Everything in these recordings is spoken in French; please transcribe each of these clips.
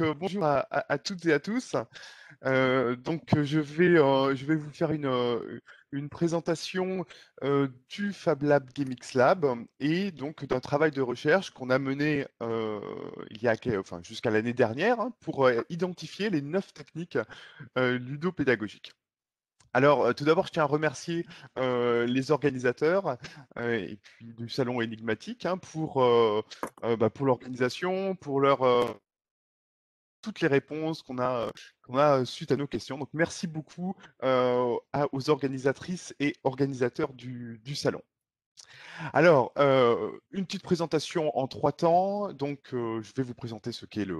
Euh, bonjour à, toutes et à tous. Euh, donc euh, je vais, je vais vous faire une, une présentation du Fab Lab Gamics Lab et donc d'un travail de recherche qu'on a mené enfin, jusqu'à l'année dernière hein, pour identifier les neuf techniques ludopédagogiques. Alors, tout d'abord, je tiens à remercier les organisateurs et puis du salon énigmatique hein, pour, bah, pour l'organisation, pour leur toutes les réponses qu'on a, qu'on a suite à nos questions. Donc merci beaucoup aux organisatrices et organisateurs du, salon. Alors, une petite présentation en trois temps. Donc, je vais vous présenter ce qu'est le,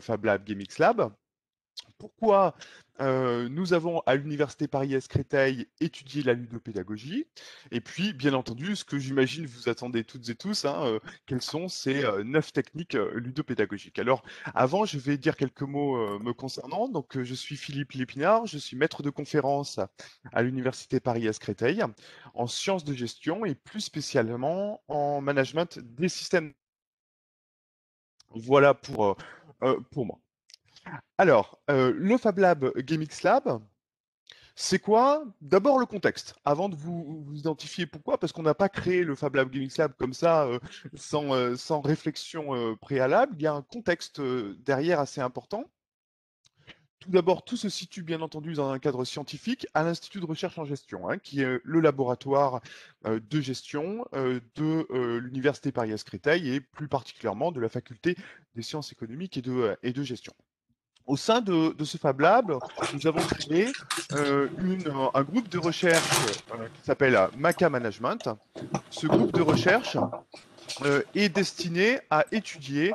Fab Lab Lab pourquoi euh, nous avons à l'Université Paris-Est-Créteil étudié la ludopédagogie, et puis bien entendu ce que j'imagine vous attendez toutes et tous, hein, euh, quelles sont ces euh, neuf techniques ludopédagogiques. Alors avant, je vais dire quelques mots me concernant. Donc je suis Philippe Lépinard, je suis maître de conférence à l'Université Paris-Est-Créteil en sciences de gestion et plus spécialement en management des systèmes. Voilà pour, pour moi. Alors, euh, le Fab Lab Lab, c'est quoi D'abord le contexte, avant de vous, identifier pourquoi, parce qu'on n'a pas créé le Fab Lab Gaming Lab comme ça, euh, euh, sans, réflexion préalable. Il y a un contexte derrière assez important. Tout d'abord, tout se situe bien entendu dans un cadre scientifique à l'Institut de recherche en gestion, hein, qui est le laboratoire de gestion de l'Université paris escréteil et plus particulièrement de la faculté des sciences économiques et de gestion au sein de, ce Fab Lab, nous avons créé euh, une, euh, un groupe de recherche euh, qui s'appelle Maca Management. Ce groupe de recherche est destiné à étudier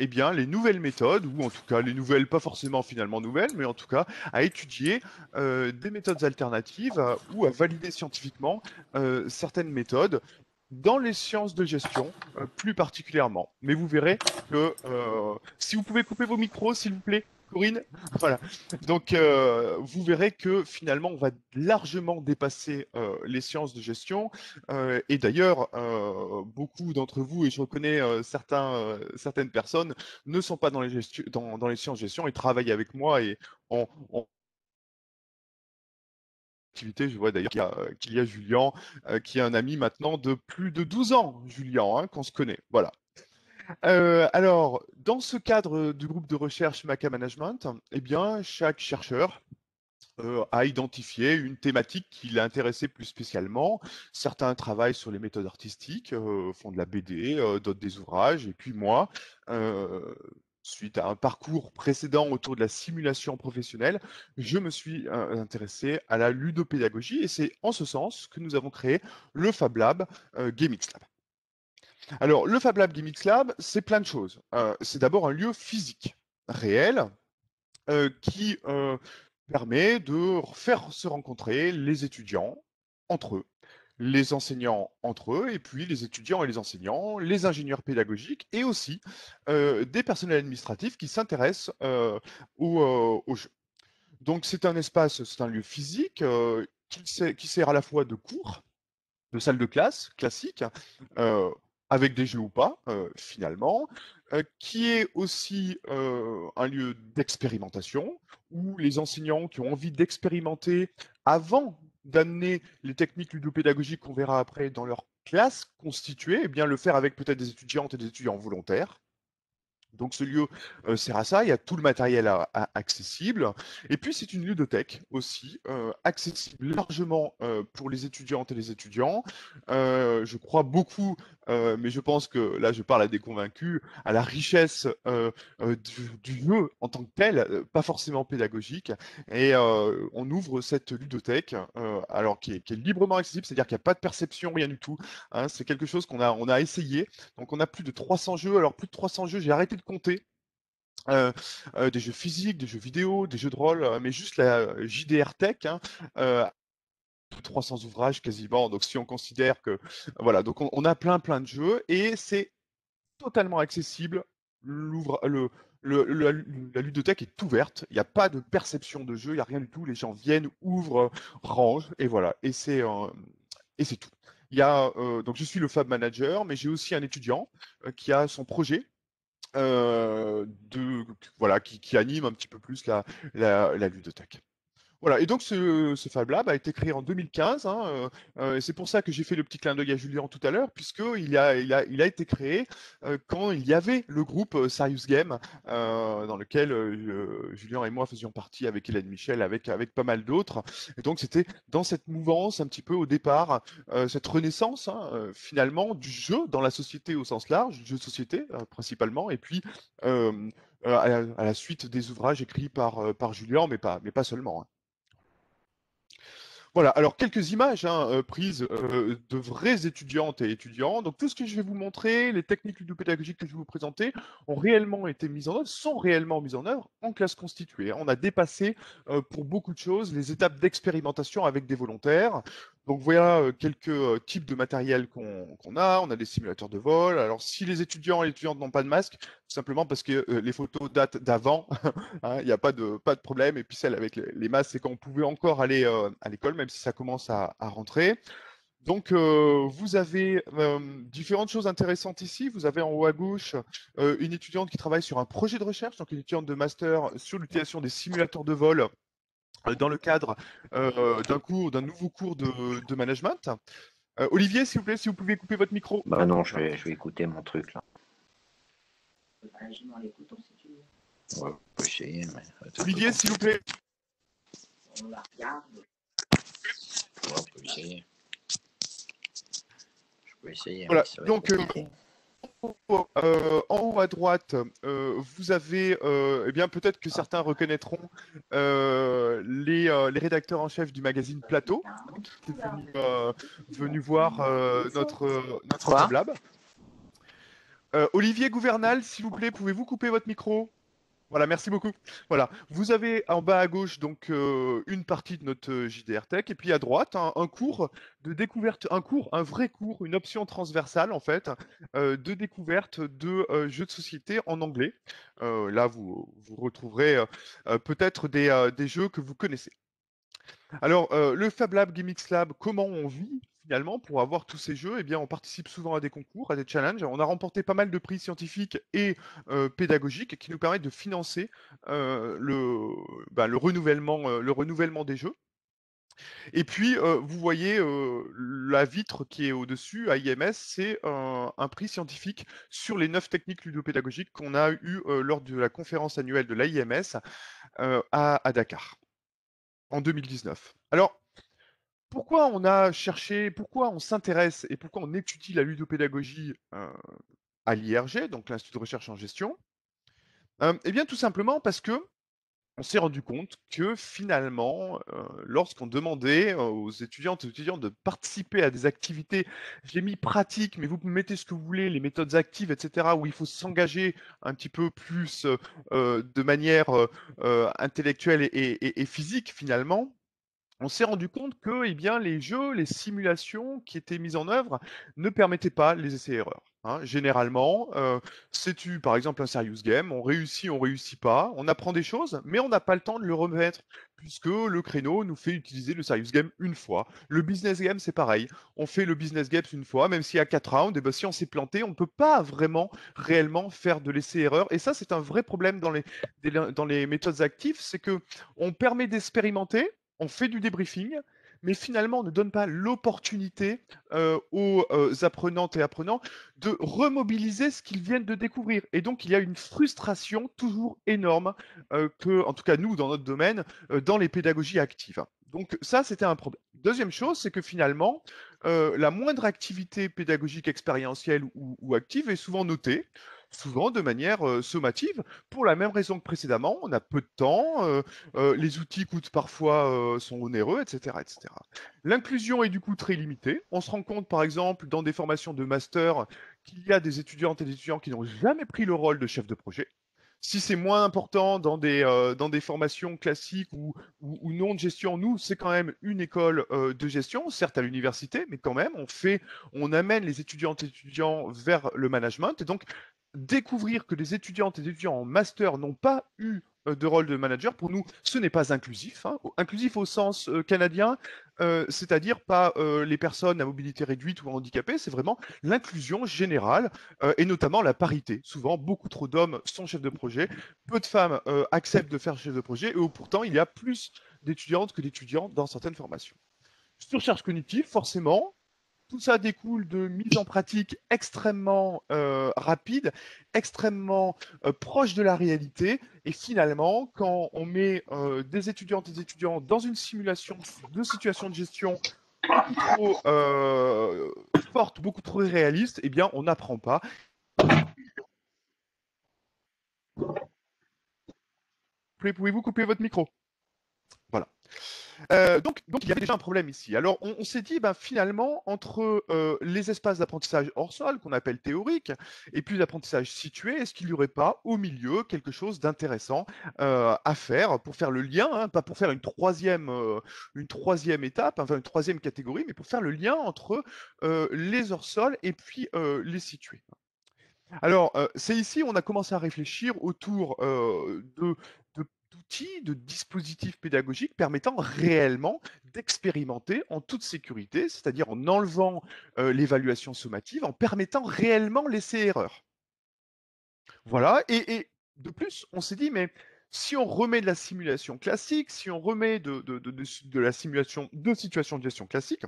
eh bien, les nouvelles méthodes, ou en tout cas les nouvelles, pas forcément finalement nouvelles, mais en tout cas à étudier des méthodes alternatives ou à valider scientifiquement certaines méthodes dans les sciences de gestion plus particulièrement. Mais vous verrez que si vous pouvez couper vos micros, s'il vous plaît. Corinne. Voilà. Donc, euh, vous verrez que finalement, on va largement dépasser euh, les sciences de gestion. Euh, et d'ailleurs, beaucoup d'entre vous, et je reconnais certains, certaines personnes, ne sont pas dans les, sciences de gestion et travaillent avec moi et en activité. je vois d'ailleurs qu'il y, a Julien, qui est un ami maintenant de plus de 12 ans, Julien, hein, qu'on se connaît. Voilà. Euh, alors, dans ce cadre du groupe de recherche Maca Management, eh bien, chaque chercheur euh, a identifié une thématique qui l'a intéressé plus spécialement. Certains travaillent sur les méthodes artistiques, euh, font de la BD, d'autres des ouvrages, et puis moi, suite à un parcours précédent autour de la simulation professionnelle, je me suis intéressé à la ludopédagogie et c'est en ce sens que nous avons créé le Fab Lab Lab. Alors, le Fab Lab MixLab, c'est plein de choses. Euh, c'est d'abord un lieu physique, réel, euh, qui euh, permet de faire se rencontrer les étudiants entre eux, les enseignants entre eux, et puis les étudiants et les enseignants, les ingénieurs pédagogiques, et aussi des personnels administratifs qui s'intéressent au, jeu. Donc, c'est un espace, c'est un lieu physique qui qui, sert, à la fois de cours, de salle de classe classique, avec des jeux ou pas, euh, finalement, euh, qui est aussi euh, un lieu d'expérimentation, où les enseignants qui ont envie d'expérimenter avant d'amener les techniques ludopédagogiques qu'on verra après dans leur classe constituée, eh bien, le faire avec peut-être des étudiantes et des étudiants volontaires, donc ce lieu sert à ça, il y a tout le matériel accessible. Et puis c'est une ludothèque aussi, accessible largement pour les étudiantes et les étudiants. je crois beaucoup, mais je pense que là je parle à des convaincus, à la richesse du, du, jeu en tant que tel, pas forcément pédagogique. Et on ouvre cette ludothèque, alors qui est, librement accessible, c'est-à-dire qu'il n'y a pas de perception, rien du tout. Hein. c'est quelque chose qu'on a, on a essayé. Donc on a plus de 300 jeux. Alors plus de 300 jeux, j'ai arrêté de compter. des jeux physiques, des jeux vidéo, des jeux de rôle, mais juste la JDR Tech. 300 hein, ouvrages quasiment. Donc, si on considère que. Voilà, donc on, a plein, plein de jeux et c'est totalement accessible. Le, le, la ludothèque est ouverte. Il n'y a pas de perception de jeu, il n'y a rien du tout. Les gens viennent, ouvrent, rangent et voilà. Et c'est tout. Il y a, donc, je suis le Fab Manager, mais j'ai aussi un étudiant qui a son projet euh, de, voilà, qui, anime un petit peu plus la, la, la ludothèque. Voilà, et donc ce, Fab Lab bah, a été créé en 2015, hein, euh, euh, et c'est pour ça que j'ai fait le petit clin d'œil à Julien tout à l'heure, puisqu'il a, il a, il a été créé euh, quand il y avait le groupe Serious Game, dans lequel Julien et moi faisions partie avec Hélène Michel, avec, avec pas mal d'autres. Et donc c'était dans cette mouvance un petit peu au départ, cette renaissance hein, finalement du jeu dans la société au sens large, du jeu de société principalement, et puis à la, suite des ouvrages écrits par, par Julien, mais pas, mais pas seulement. Hein. Voilà, alors quelques images hein, euh, prises euh, de vraies étudiantes et étudiants. Donc tout ce que je vais vous montrer, les techniques ludopédagogiques que je vais vous présenter, ont réellement été mises en œuvre, sont réellement mises en œuvre en classe constituée. On a dépassé euh, pour beaucoup de choses les étapes d'expérimentation avec des volontaires. Donc voilà euh, quelques euh, types de matériel qu'on a. On a des simulateurs de vol. Alors si les étudiants et les étudiantes n'ont pas de masque, tout simplement parce que euh, les photos datent d'avant, hein, il n'y a pas de, pas de problème. Et puis celle avec les, masques, c'est quand on pouvait encore aller à l'école, même si ça commence à, rentrer. Donc, vous avez différentes choses intéressantes ici. Vous avez en haut à gauche une étudiante qui travaille sur un projet de recherche, donc une étudiante de master sur l'utilisation des simulateurs de vol euh, dans le cadre euh, d'un cours, d'un nouveau cours de, management. Euh, Olivier, s'il vous plaît, si vous pouvez couper votre micro. Bah non, je vais, écouter mon truc là. Olivier, s'il vous plaît. On la regarde. on peut essayer. Je peux essayer. Voilà. Donc, euh, en haut à droite, euh, vous avez, euh, eh bien peut-être que certains reconnaîtront les, rédacteurs en chef du magazine Plateau, qui est venu, voir notre, notre Lab. Olivier Gouvernal, s'il vous plaît, pouvez-vous couper votre micro voilà, merci beaucoup. Voilà, vous avez en bas à gauche donc euh, une partie de notre euh, JDR Tech et puis à droite un, cours de découverte, un cours, un vrai cours, une option transversale en fait euh, de découverte de jeux de société en anglais. là, vous, retrouverez peut-être des, des, jeux que vous connaissez. Alors, le Fab Lab, Gimmicks Lab, comment on vit finalement, pour avoir tous ces jeux, eh bien, on participe souvent à des concours, à des challenges. On a remporté pas mal de prix scientifiques et euh, pédagogiques qui nous permettent de financer euh, ben, euh, le, renouvellement, des jeux. Et puis, vous voyez la vitre qui est au-dessus AIMS, IMS, c'est un, prix scientifique sur les neuf techniques ludopédagogiques qu'on a eu lors de la conférence annuelle de l'AIMS à, à, Dakar en 2019. Alors, pourquoi on a cherché, pourquoi on s'intéresse et pourquoi on étudie la ludopédagogie euh, à l'IRG, donc l'Institut de recherche en gestion euh, Eh bien, tout simplement parce que on s'est rendu compte que finalement, euh, lorsqu'on demandait aux étudiantes et aux étudiants de participer à des activités, j'ai mis pratique, mais vous mettez ce que vous voulez, les méthodes actives, etc., où il faut s'engager un petit peu plus de manière intellectuelle et, physique finalement, on s'est rendu compte que eh bien, les jeux, les simulations qui étaient mises en œuvre ne permettaient pas les essais-erreurs. Hein. Généralement, c'est-tu euh, par exemple un serious game, on réussit, on réussit pas, on apprend des choses, mais on n'a pas le temps de le remettre, puisque le créneau nous fait utiliser le serious game une fois. Le business game, c'est pareil, on fait le business game une fois, même s'il y a quatre rounds, et eh ben, si on s'est planté, on ne peut pas vraiment, réellement faire de l'essai-erreur. Et ça, c'est un vrai problème dans les, dans les méthodes actives, c'est que on permet d'expérimenter, on fait du débriefing, mais finalement on ne donne pas l'opportunité euh, aux euh, apprenantes et apprenants de remobiliser ce qu'ils viennent de découvrir. Et donc il y a une frustration toujours énorme euh, que, en tout cas nous, dans notre domaine, dans les pédagogies actives. Donc ça, c'était un problème. Deuxième chose, c'est que finalement, la moindre activité pédagogique expérientielle ou active est souvent notée souvent de manière sommative, pour la même raison que précédemment, on a peu de temps, les outils coûtent parfois, sont onéreux, etc. etc. L'inclusion est du coup très limitée. On se rend compte par exemple dans des formations de master qu'il y a des étudiantes et des étudiants qui n'ont jamais pris le rôle de chef de projet si c'est moins important dans des, dans des formations classiques ou, ou, non de gestion, nous, c'est quand même une école de gestion, certes à l'université, mais quand même, on fait, on amène les étudiantes et étudiants vers le management. Et donc, découvrir que les étudiantes et étudiants en master n'ont pas eu euh, de rôle de manager, pour nous, ce n'est pas inclusif. Hein. Inclusif au sens euh, canadien, euh, c'est-à-dire pas les personnes à mobilité réduite ou handicapées, c'est vraiment l'inclusion générale et notamment la parité. Souvent, beaucoup trop d'hommes sont chefs de projet, peu de femmes acceptent de faire chef de projet, et pourtant, il y a plus d'étudiantes que d'étudiants dans certaines formations. charge cognitive, forcément, tout ça découle de mises en pratique extrêmement euh, rapides, extrêmement euh, proches de la réalité. Et finalement, quand on met euh, des étudiantes et des étudiants dans une simulation de situation de gestion beaucoup trop forte, beaucoup trop réaliste, eh bien, on n'apprend pas. Pouvez-vous couper votre micro Voilà. Euh, donc, il y avait déjà un problème ici. Alors, on, s'est dit, ben, finalement, entre euh, les espaces d'apprentissage hors sol, qu'on appelle théoriques, et puis d'apprentissage situé, est-ce qu'il n'y aurait pas au milieu quelque chose d'intéressant euh, à faire pour faire le lien, hein, pas pour faire une troisième, une troisième étape, enfin une troisième catégorie, mais pour faire le lien entre les hors sol et puis les situés. Alors, c'est ici on a commencé à réfléchir autour de d'outils, de dispositifs pédagogiques permettant réellement d'expérimenter en toute sécurité, c'est-à-dire en enlevant euh, l'évaluation sommative, en permettant réellement laisser erreur Voilà, et, de plus, on s'est dit, mais si on remet de la simulation classique, si on remet de, de la simulation de situation de gestion classique,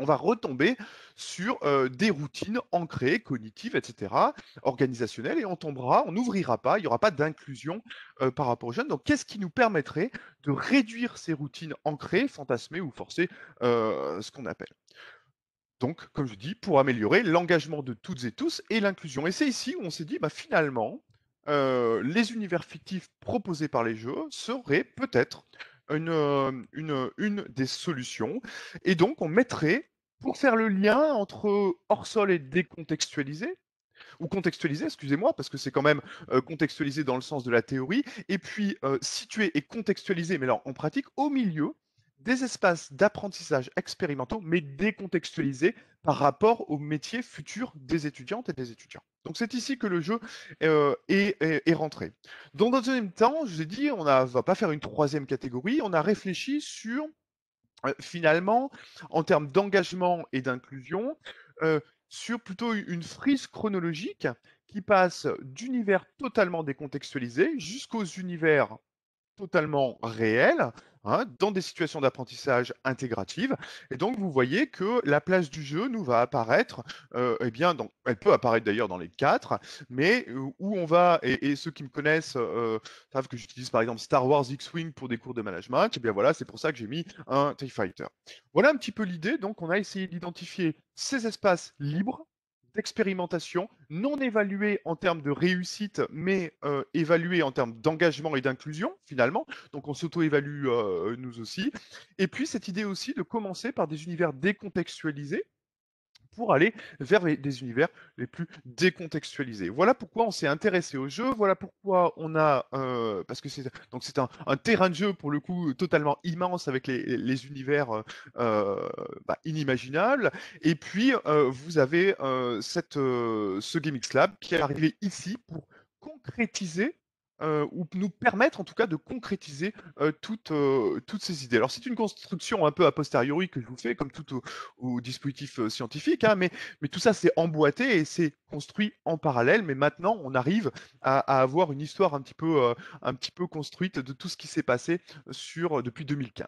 on va retomber sur euh, des routines ancrées, cognitives, etc., organisationnelles, et on tombera, on n'ouvrira pas, il n'y aura pas d'inclusion euh, par rapport aux jeunes. Donc, qu'est-ce qui nous permettrait de réduire ces routines ancrées, fantasmées ou forcées, euh, ce qu'on appelle donc, comme je dis, pour améliorer l'engagement de toutes et tous et l'inclusion. Et c'est ici où on s'est dit, bah, finalement, les univers fictifs proposés par les jeux seraient peut-être une, une, une, des solutions. Et donc, on mettrait pour faire le lien entre hors sol et décontextualisé, ou contextualisé, excusez-moi, parce que c'est quand même contextualisé dans le sens de la théorie, et puis situé et contextualisé, mais alors en pratique, au milieu des espaces d'apprentissage expérimentaux, mais décontextualisés par rapport aux métiers futurs des étudiantes et des étudiants. Donc c'est ici que le jeu est, rentré. Donc, dans un même temps, je vous ai dit, on ne va pas faire une troisième catégorie, on a réfléchi sur finalement, en termes d'engagement et d'inclusion, sur plutôt une frise chronologique qui passe d'univers totalement décontextualisés jusqu'aux univers totalement réels, Hein, dans des situations d'apprentissage intégrative. Et donc, vous voyez que la place du jeu nous va apparaître, euh, eh bien, donc elle peut apparaître d'ailleurs dans les quatre, mais où on va, et, ceux qui me connaissent euh, savent que j'utilise par exemple Star Wars X-Wing pour des cours de management, et eh bien voilà, c'est pour ça que j'ai mis un TIE Fighter. Voilà un petit peu l'idée. Donc, on a essayé d'identifier ces espaces libres d'expérimentation, non évaluée en termes de réussite, mais euh, évaluée en termes d'engagement et d'inclusion, finalement. Donc on s'auto-évalue euh, nous aussi. Et puis cette idée aussi de commencer par des univers décontextualisés, pour aller vers des univers les plus décontextualisés. Voilà pourquoi on s'est intéressé au jeu, voilà pourquoi on a... Euh, parce que c'est donc c'est un, terrain de jeu pour le coup totalement immense avec les, univers euh, euh, bah, inimaginables. Et puis vous avez cette, ce GameX Lab qui est arrivé ici pour concrétiser euh, ou nous permettre en tout cas de concrétiser euh, toutes, euh, toutes ces idées. Alors c'est une construction un peu a posteriori que je vous fais, comme tout au, dispositif scientifique, hein, mais, mais tout ça c'est emboîté et c'est construit en parallèle, mais maintenant on arrive à, avoir une histoire un petit, peu, un petit peu construite de tout ce qui s'est passé sur, depuis 2015.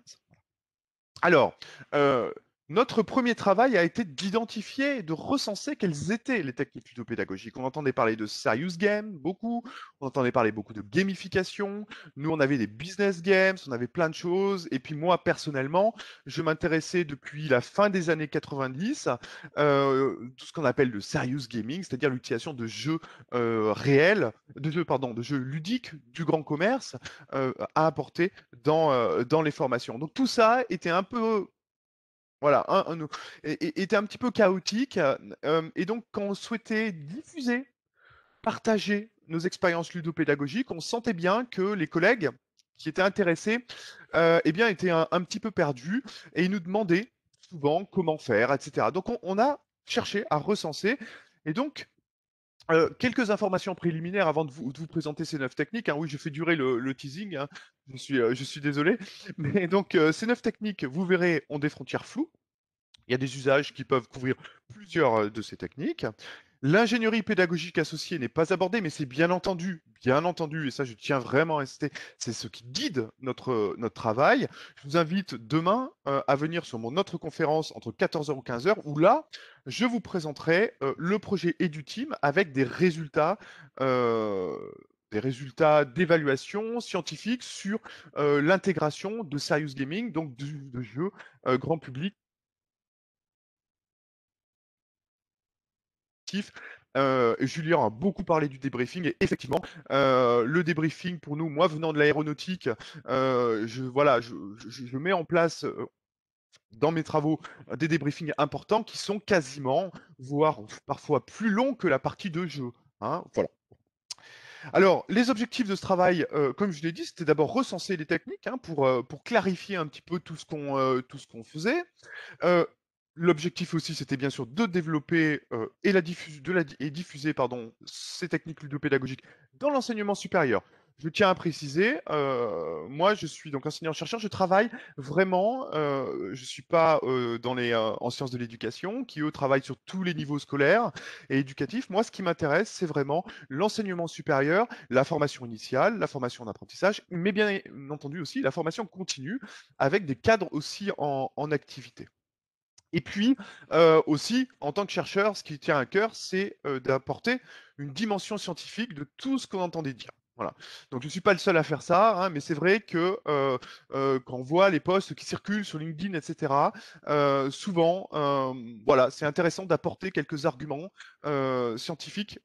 Alors, notre premier travail a été d'identifier de recenser quelles étaient les techniques pédagogiques On entendait parler de serious games beaucoup. On entendait parler beaucoup de gamification. Nous, on avait des business games, on avait plein de choses. Et puis moi, personnellement, je m'intéressais depuis la fin des années 90 euh, tout ce qu'on appelle le serious gaming, c'est-à-dire l'utilisation de jeux euh, réels, de jeux pardon, de jeux ludiques du grand commerce euh, à apporter dans dans les formations. Donc tout ça était un peu voilà, un, était un petit peu chaotique. Euh, et donc, quand on souhaitait diffuser, partager nos expériences ludopédagogiques, on sentait bien que les collègues qui étaient intéressés euh, eh bien, étaient un, petit peu perdus et ils nous demandaient souvent comment faire, etc. Donc, on, on a cherché à recenser. Et donc, euh, quelques informations préliminaires avant de vous, présenter ces neuf techniques. Hein. Oui, j'ai fait durer le, teasing, hein. euh, je, suis, désolé. Mais donc, euh, ces neuf techniques, vous verrez, ont des frontières floues. Il y a des usages qui peuvent couvrir plusieurs de ces techniques. L'ingénierie pédagogique associée n'est pas abordée, mais c'est bien entendu, bien entendu, et ça je tiens vraiment à rester, c'est ce qui guide notre, euh, notre travail. Je vous invite demain euh, à venir sur mon autre conférence entre 14h ou 15h, où là, je vous présenterai euh, le projet EduTeam avec des résultats. des résultats d'évaluation scientifique sur l'intégration de Serious Gaming, donc de jeux grand public Euh, Julien a beaucoup parlé du débriefing et effectivement, euh, le débriefing pour nous, moi venant de l'aéronautique, euh, je voilà, je, mets en place dans mes travaux des débriefings importants qui sont quasiment, voire parfois plus longs que la partie de jeu. Hein, voilà. Alors, les objectifs de ce travail, comme je l'ai dit, c'était d'abord recenser les techniques hein, pour, clarifier un petit peu tout ce qu'on faisait, L'objectif aussi, c'était bien sûr de développer euh, et, la diffuser ces techniques ludopédagogiques dans l'enseignement supérieur. Je tiens à préciser, euh, moi je suis donc enseignant-chercheur, je travaille vraiment, euh, je ne suis pas dans les, en sciences de l'éducation, qui eux travaillent sur tous les niveaux scolaires et éducatifs. Moi ce qui m'intéresse, c'est vraiment l'enseignement supérieur, la formation initiale, la formation d'apprentissage, mais bien entendu aussi la formation continue, avec des cadres aussi en activité. Et puis euh, aussi, en tant que chercheur, ce qui tient à cœur, c'est euh, d'apporter une dimension scientifique de tout ce qu'on entendait dire. Voilà. Donc je ne suis pas le seul à faire ça, hein, mais c'est vrai que euh, quand on voit les posts qui circulent sur LinkedIn, etc., souvent, voilà, c'est intéressant d'apporter quelques arguments scientifiques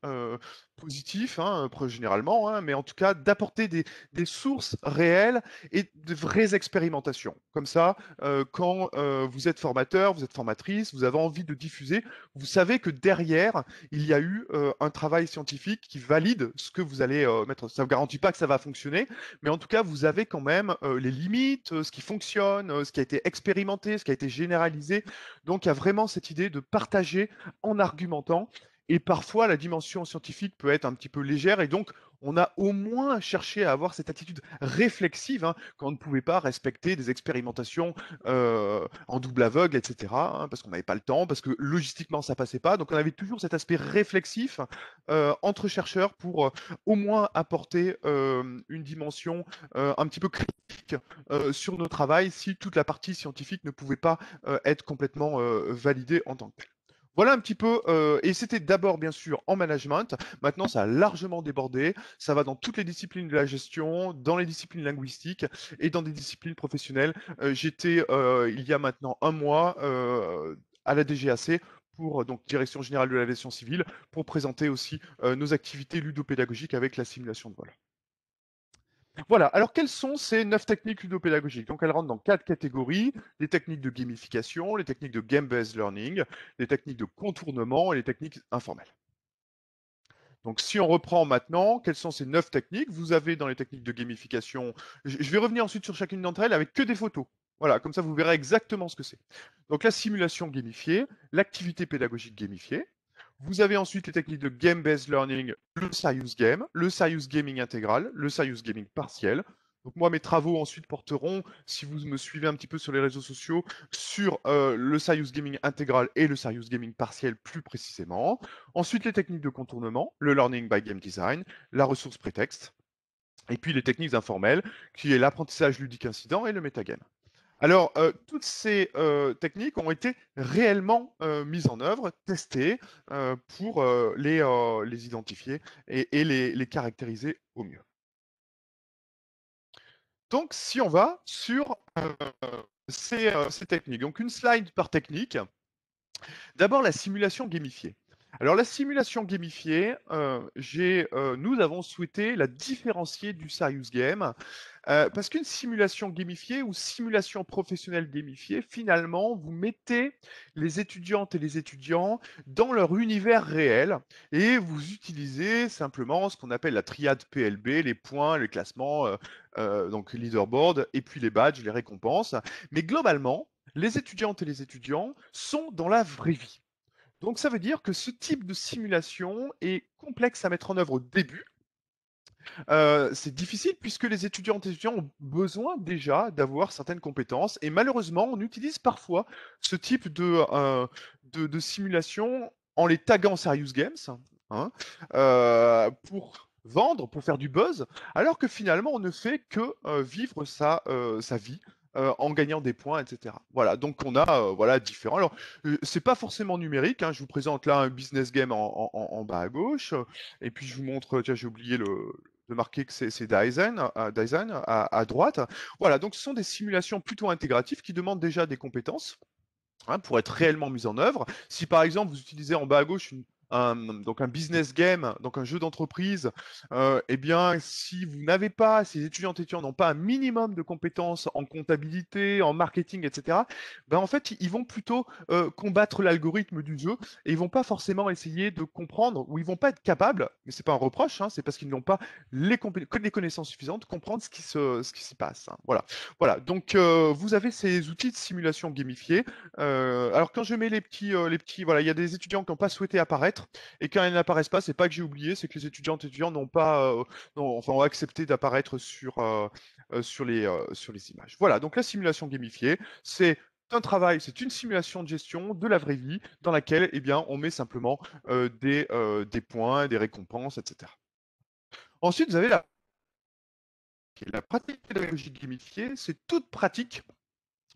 positif, hein, euh, généralement, hein, mais en tout cas d'apporter des, sources réelles et de vraies expérimentations. Comme ça, euh, quand euh, vous êtes formateur, vous êtes formatrice, vous avez envie de diffuser, vous savez que derrière, il y a eu un travail scientifique qui valide ce que vous allez mettre. Ça ne vous garantit pas que ça va fonctionner, mais en tout cas, vous avez quand même les limites, ce qui fonctionne, ce qui a été expérimenté, ce qui a été généralisé. Donc, il y a vraiment cette idée de partager en argumentant et parfois, la dimension scientifique peut être un petit peu légère. Et donc, on a au moins cherché à avoir cette attitude réflexive hein, quand on ne pouvait pas respecter des expérimentations euh, en double aveugle, etc. Hein, parce qu'on n'avait pas le temps, parce que logistiquement, ça ne passait pas. Donc, on avait toujours cet aspect réflexif euh, entre chercheurs pour euh, au moins apporter une dimension un petit peu critique sur nos travaux si toute la partie scientifique ne pouvait pas être complètement validée en tant que voilà un petit peu, euh, et c'était d'abord bien sûr en management, maintenant ça a largement débordé, ça va dans toutes les disciplines de la gestion, dans les disciplines linguistiques et dans des disciplines professionnelles. Euh, j'étais euh, il y a maintenant un mois à la DGAC pour donc Direction Générale de l'Aviation Civile, pour présenter aussi nos activités ludopédagogiques avec la simulation de vol. Voilà, alors quelles sont ces neuf techniques ludopédagogiques Donc elles rentrent dans quatre catégories, les techniques de gamification, les techniques de game-based learning, les techniques de contournement et les techniques informelles. Donc si on reprend maintenant, quelles sont ces neuf techniques Vous avez dans les techniques de gamification, je vais revenir ensuite sur chacune d'entre elles avec que des photos. Voilà, comme ça vous verrez exactement ce que c'est. Donc la simulation gamifiée, l'activité pédagogique gamifiée, vous avez ensuite les techniques de game-based learning, le Serious Game, le Serious Gaming intégral, le Serious Gaming partiel. Donc moi, mes travaux ensuite porteront, si vous me suivez un petit peu sur les réseaux sociaux, sur euh, le Serious Gaming intégral et le Serious Gaming partiel plus précisément. Ensuite, les techniques de contournement, le Learning by Game Design, la ressource prétexte, et puis les techniques informelles, qui est l'apprentissage ludique incident et le metagame. Alors, euh, toutes ces euh, techniques ont été réellement euh, mises en œuvre, testées pour les, identifier et, les, caractériser au mieux. Donc, si on va sur ces, ces, techniques, donc une slide par technique, d'abord la simulation gamifiée. Alors la simulation gamifiée, euh, euh, nous avons souhaité la différencier du serious game, euh, parce qu'une simulation gamifiée ou simulation professionnelle gamifiée, finalement, vous mettez les étudiantes et les étudiants dans leur univers réel et vous utilisez simplement ce qu'on appelle la triade PLB, les points, les classements, donc leaderboard, et puis les badges, les récompenses. Mais globalement, les étudiantes et les étudiants sont dans la vraie vie. Donc ça veut dire que ce type de simulation est complexe à mettre en œuvre au début. Euh, c'est difficile puisque les étudiants et étudiants ont besoin déjà d'avoir certaines compétences et malheureusement on utilise parfois ce type de, euh, de, simulation en les taguant Serious Games hein, euh, pour vendre, pour faire du buzz, alors que finalement on ne fait que vivre sa vie, euh, en gagnant des points, etc. Voilà, donc on a euh, voilà différents. Alors, euh, c'est pas forcément numérique. Hein. Je vous présente là un business game en, bas à gauche, et puis je vous montre. Tiens, j'ai oublié de marquer que c'est Dyson, à, à, droite. Voilà, donc ce sont des simulations plutôt intégratives qui demandent déjà des compétences hein, pour être réellement mises en œuvre. Si par exemple vous utilisez en bas à gauche une un, donc un business game, donc un jeu d'entreprise, eh bien, si vous n'avez pas, si les étudiants n'ont pas un minimum de compétences en comptabilité, en marketing, etc., ben en fait, ils vont plutôt combattre l'algorithme du jeu et ils vont pas forcément essayer de comprendre ou ils vont pas être capables, mais c'est pas un reproche, hein, c'est parce qu'ils n'ont pas les, connaissances suffisantes, comprendre ce qui se, ce qui s'y passe. Hein, voilà. voilà. Donc, vous avez ces outils de simulation gamifiés. alors, quand je mets les petits, les petits, voilà, il y a des étudiants qui n'ont pas souhaité apparaître. Et quand elles n'apparaissent pas, c'est pas que j'ai oublié, c'est que les étudiantes et étudiants n'ont pas, euh, ont accepté d'apparaître sur, euh, euh, sur, les, sur les images. Voilà, donc la simulation gamifiée, c'est un travail, c'est une simulation de gestion de la vraie vie dans laquelle eh bien, on met simplement des, des, points, des récompenses, etc. Ensuite, vous avez la, la pratique pédagogique gamifiée, c'est toute pratique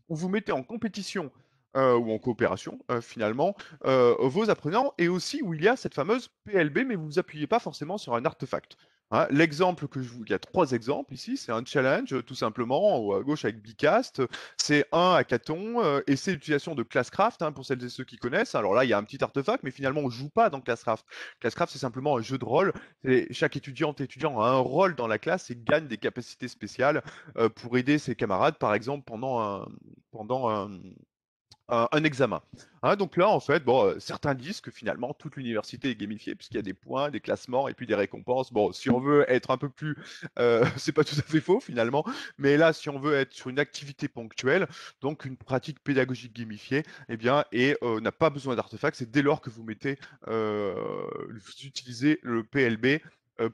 où vous mettez en compétition euh, ou en coopération euh, finalement euh, vos apprenants et aussi où il y a cette fameuse PLB mais vous vous appuyez pas forcément sur un artefact. Hein. L'exemple que je vous, il y a trois exemples ici, c'est un challenge tout simplement à gauche avec Bicast, c'est un hackathon et c'est l'utilisation de Classcraft hein, pour celles et ceux qui connaissent. Alors là, il y a un petit artefact, mais finalement on joue pas dans Classcraft. Classcraft c'est simplement un jeu de rôle. Chaque étudiante étudiant a un rôle dans la classe et gagne des capacités spéciales pour aider ses camarades, par exemple pendant pendant un, un, examen. Hein. donc là, en fait, euh, certains disent que finalement, toute l'université est gamifiée, puisqu'il y a des points, des classements et puis des récompenses. Bon, si on veut être un peu plus, ce euh, c'est pas tout à fait faux finalement, mais là, si on veut être sur une activité ponctuelle, donc une pratique pédagogique gamifiée, eh bien, et euh, n'a pas besoin d'artefacts, c'est dès lors que vous mettez, vous utilisez le PLB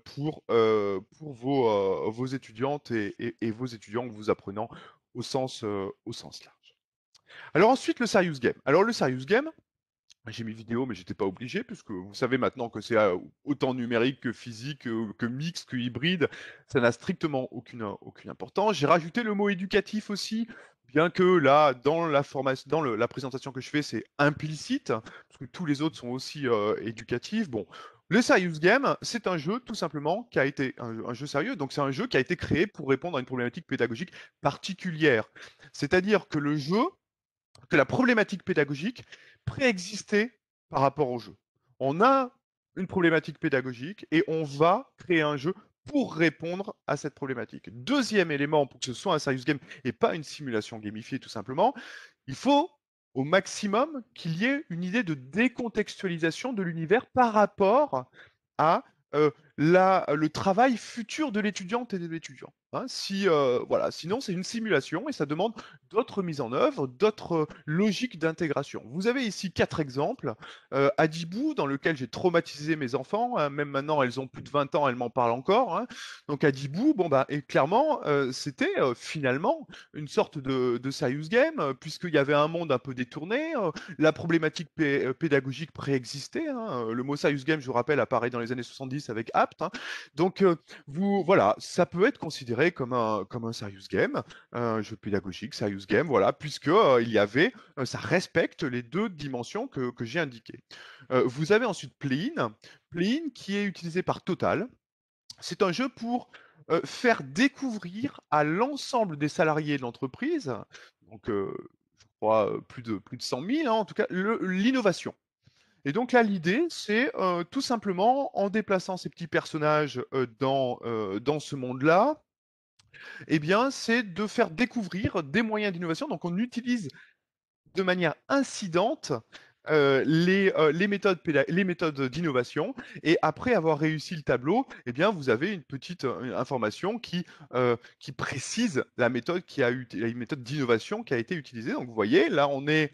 pour, pour vos, vos étudiantes et, vos étudiants, vos apprenants au sens, au sens là. Alors ensuite, le serious game. Alors le serious game, j'ai mis vidéo, mais je n'étais pas obligé, puisque vous savez maintenant que c'est autant numérique que physique, que, mixte, que hybride. Ça n'a strictement aucune, aucune importance. J'ai rajouté le mot éducatif aussi, bien que là, dans la dans la présentation que je fais, c'est implicite, parce que tous les autres sont aussi éducatifs. Bon, le Serious Game, c'est un jeu tout simplement qui a été un jeu sérieux, donc c'est un jeu qui a été créé pour répondre à une problématique pédagogique particulière. C'est-à-dire que le jeu que la problématique pédagogique préexistait par rapport au jeu. On a une problématique pédagogique et on va créer un jeu pour répondre à cette problématique. Deuxième élément pour que ce soit un serious game et pas une simulation gamifiée tout simplement, il faut au maximum qu'il y ait une idée de décontextualisation de l'univers par rapport à euh, la, le travail futur de l'étudiante et de l'étudiant. Hein, si, euh, voilà. Sinon, c'est une simulation et ça demande d'autres mises en œuvre, d'autres euh, logiques d'intégration. Vous avez ici quatre exemples. Adibou euh, dans lequel j'ai traumatisé mes enfants, hein, même maintenant elles ont plus de 20 ans, elles m'en parlent encore. Hein. Donc Adibou, bon, bah, et clairement, c'était finalement une sorte de, de serious game, puisqu'il y avait un monde un peu détourné, la problématique pédagogique préexistait. Le mot serious game, je vous rappelle, apparaît dans les années 70 avec Apt. Donc vous, voilà, ça peut être considéré comme un, comme un serious game, un jeu pédagogique, serious game, voilà, puisque euh, il y avait, euh, ça respecte les deux dimensions que, j'ai indiquées. Euh, vous avez ensuite plein in qui est utilisé par Total. C'est un jeu pour faire découvrir à l'ensemble des salariés de l'entreprise, donc je crois plus de, plus de 100 000 hein, en tout cas, l'innovation. Et donc là, l'idée, c'est tout simplement en déplaçant ces petits personnages dans, dans ce monde-là, eh bien, c'est de faire découvrir des moyens d'innovation. Donc, on utilise de manière incidente euh, euh, les, méthodes d'innovation. Et après avoir réussi le tableau, eh bien, vous avez une petite euh, information qui, précise la méthode la méthode d'innovation qui a été utilisée. Donc, vous voyez, là, on est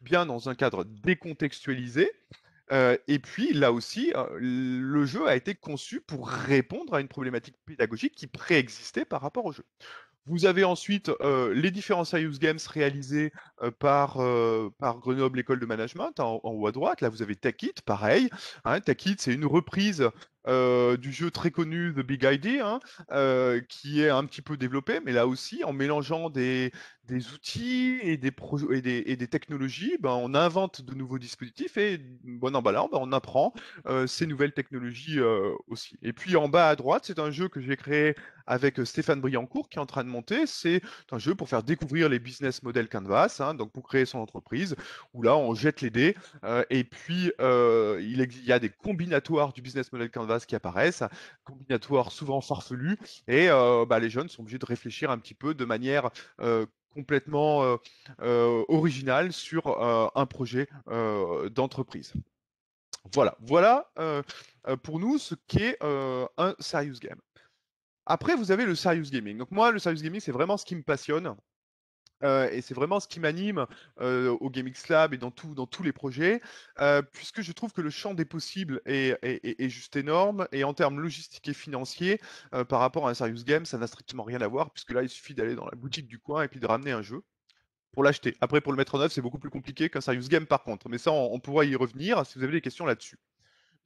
bien dans un cadre décontextualisé et puis là aussi, hein, le jeu a été conçu pour répondre à une problématique pédagogique qui préexistait par rapport au jeu. Vous avez ensuite les différents Serious Games réalisés par, par Grenoble École de Management hein, en, haut à droite. Là, vous avez Takit, pareil. Hein, Takit, c'est une reprise euh, du jeu très connu The Big Idea, hein, euh, qui est un petit peu développé, mais là aussi, en mélangeant des, outils et des, technologies, ben, on invente de nouveaux dispositifs et bon en bas on apprend euh, ces nouvelles technologies aussi. Et puis en bas à droite, c'est un jeu que j'ai créé avec Stéphane Briancourt qui est en train de monter. C'est un jeu pour faire découvrir les business models Canvas, hein, donc pour créer son entreprise, où là on jette les dés et puis il y a des combinatoires du business model Canvas qui apparaissent, combinatoires souvent farfelus, et bah, les jeunes sont obligés de réfléchir un petit peu de manière complètement originale sur un projet d'entreprise. Voilà, voilà pour nous ce qu'est un serious game. Après, vous avez le serious gaming. Donc moi, le serious gaming, c'est vraiment ce qui me passionne. Euh, et c'est vraiment ce qui m'anime euh, au Gaming Lab et dans, tous les projets, euh, puisque je trouve que le champ des possibles est, juste énorme, et en termes logistiques et financiers, par rapport à un Serious Game, ça n'a strictement rien à voir, puisque là, il suffit d'aller dans la boutique du coin et puis de ramener un jeu pour l'acheter. Après, pour le mettre en œuvre, c'est beaucoup plus compliqué qu'un Serious Game, par contre, mais ça, on pourra y revenir si vous avez des questions là-dessus.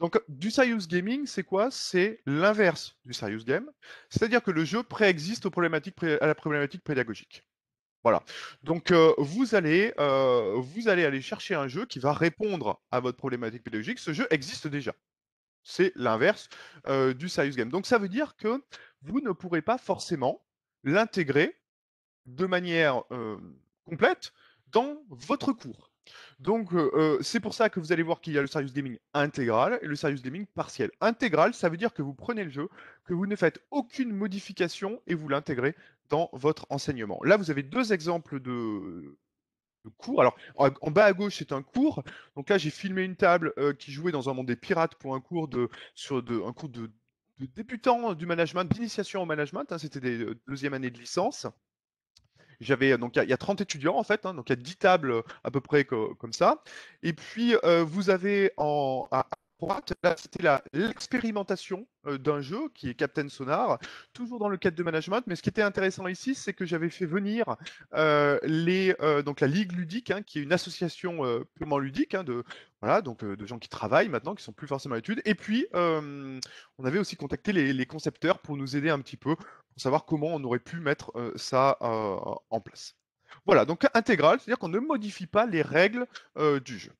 Donc, du serious gaming, c'est quoi C'est l'inverse du serious game. C'est-à-dire que le jeu préexiste aux problématiques à la problématique pédagogique. Voilà. Donc, euh, vous, allez, euh, vous allez aller chercher un jeu qui va répondre à votre problématique pédagogique. Ce jeu existe déjà. C'est l'inverse euh, du serious game. Donc, ça veut dire que vous ne pourrez pas forcément l'intégrer de manière complète dans votre cours. Donc, euh, euh, c'est pour ça que vous allez voir qu'il y a le Serious Gaming intégral et le Serious Gaming partiel. Intégral, ça veut dire que vous prenez le jeu, que vous ne faites aucune modification et vous l'intégrez dans votre enseignement. Là, vous avez deux exemples de, cours. Alors, en, bas à gauche, c'est un cours. Donc là, j'ai filmé une table euh, qui jouait dans un monde des pirates pour un cours de, sur un cours de, débutants du management, d'initiation au management. Hein, c'était des deuxième année de licence. J'avais euh, donc il y, a 30 étudiants en fait, hein, donc il y a 10 tables euh, à peu près comme ça. Et puis euh, vous avez en à, droite, là c'était l'expérimentation d'un jeu qui est Captain Sonar, toujours dans le cadre de management. Mais ce qui était intéressant ici, c'est que j'avais fait venir les, donc la Ligue ludique, hein, qui est une association purement ludique hein, de voilà donc de gens qui travaillent maintenant, qui ne sont plus forcément à l'étude. Et puis on avait aussi contacté les, les, concepteurs pour nous aider un petit peu savoir comment on aurait pu mettre ça en place. Voilà, donc intégral, c'est-à-dire qu'on ne modifie pas les règles du jeu.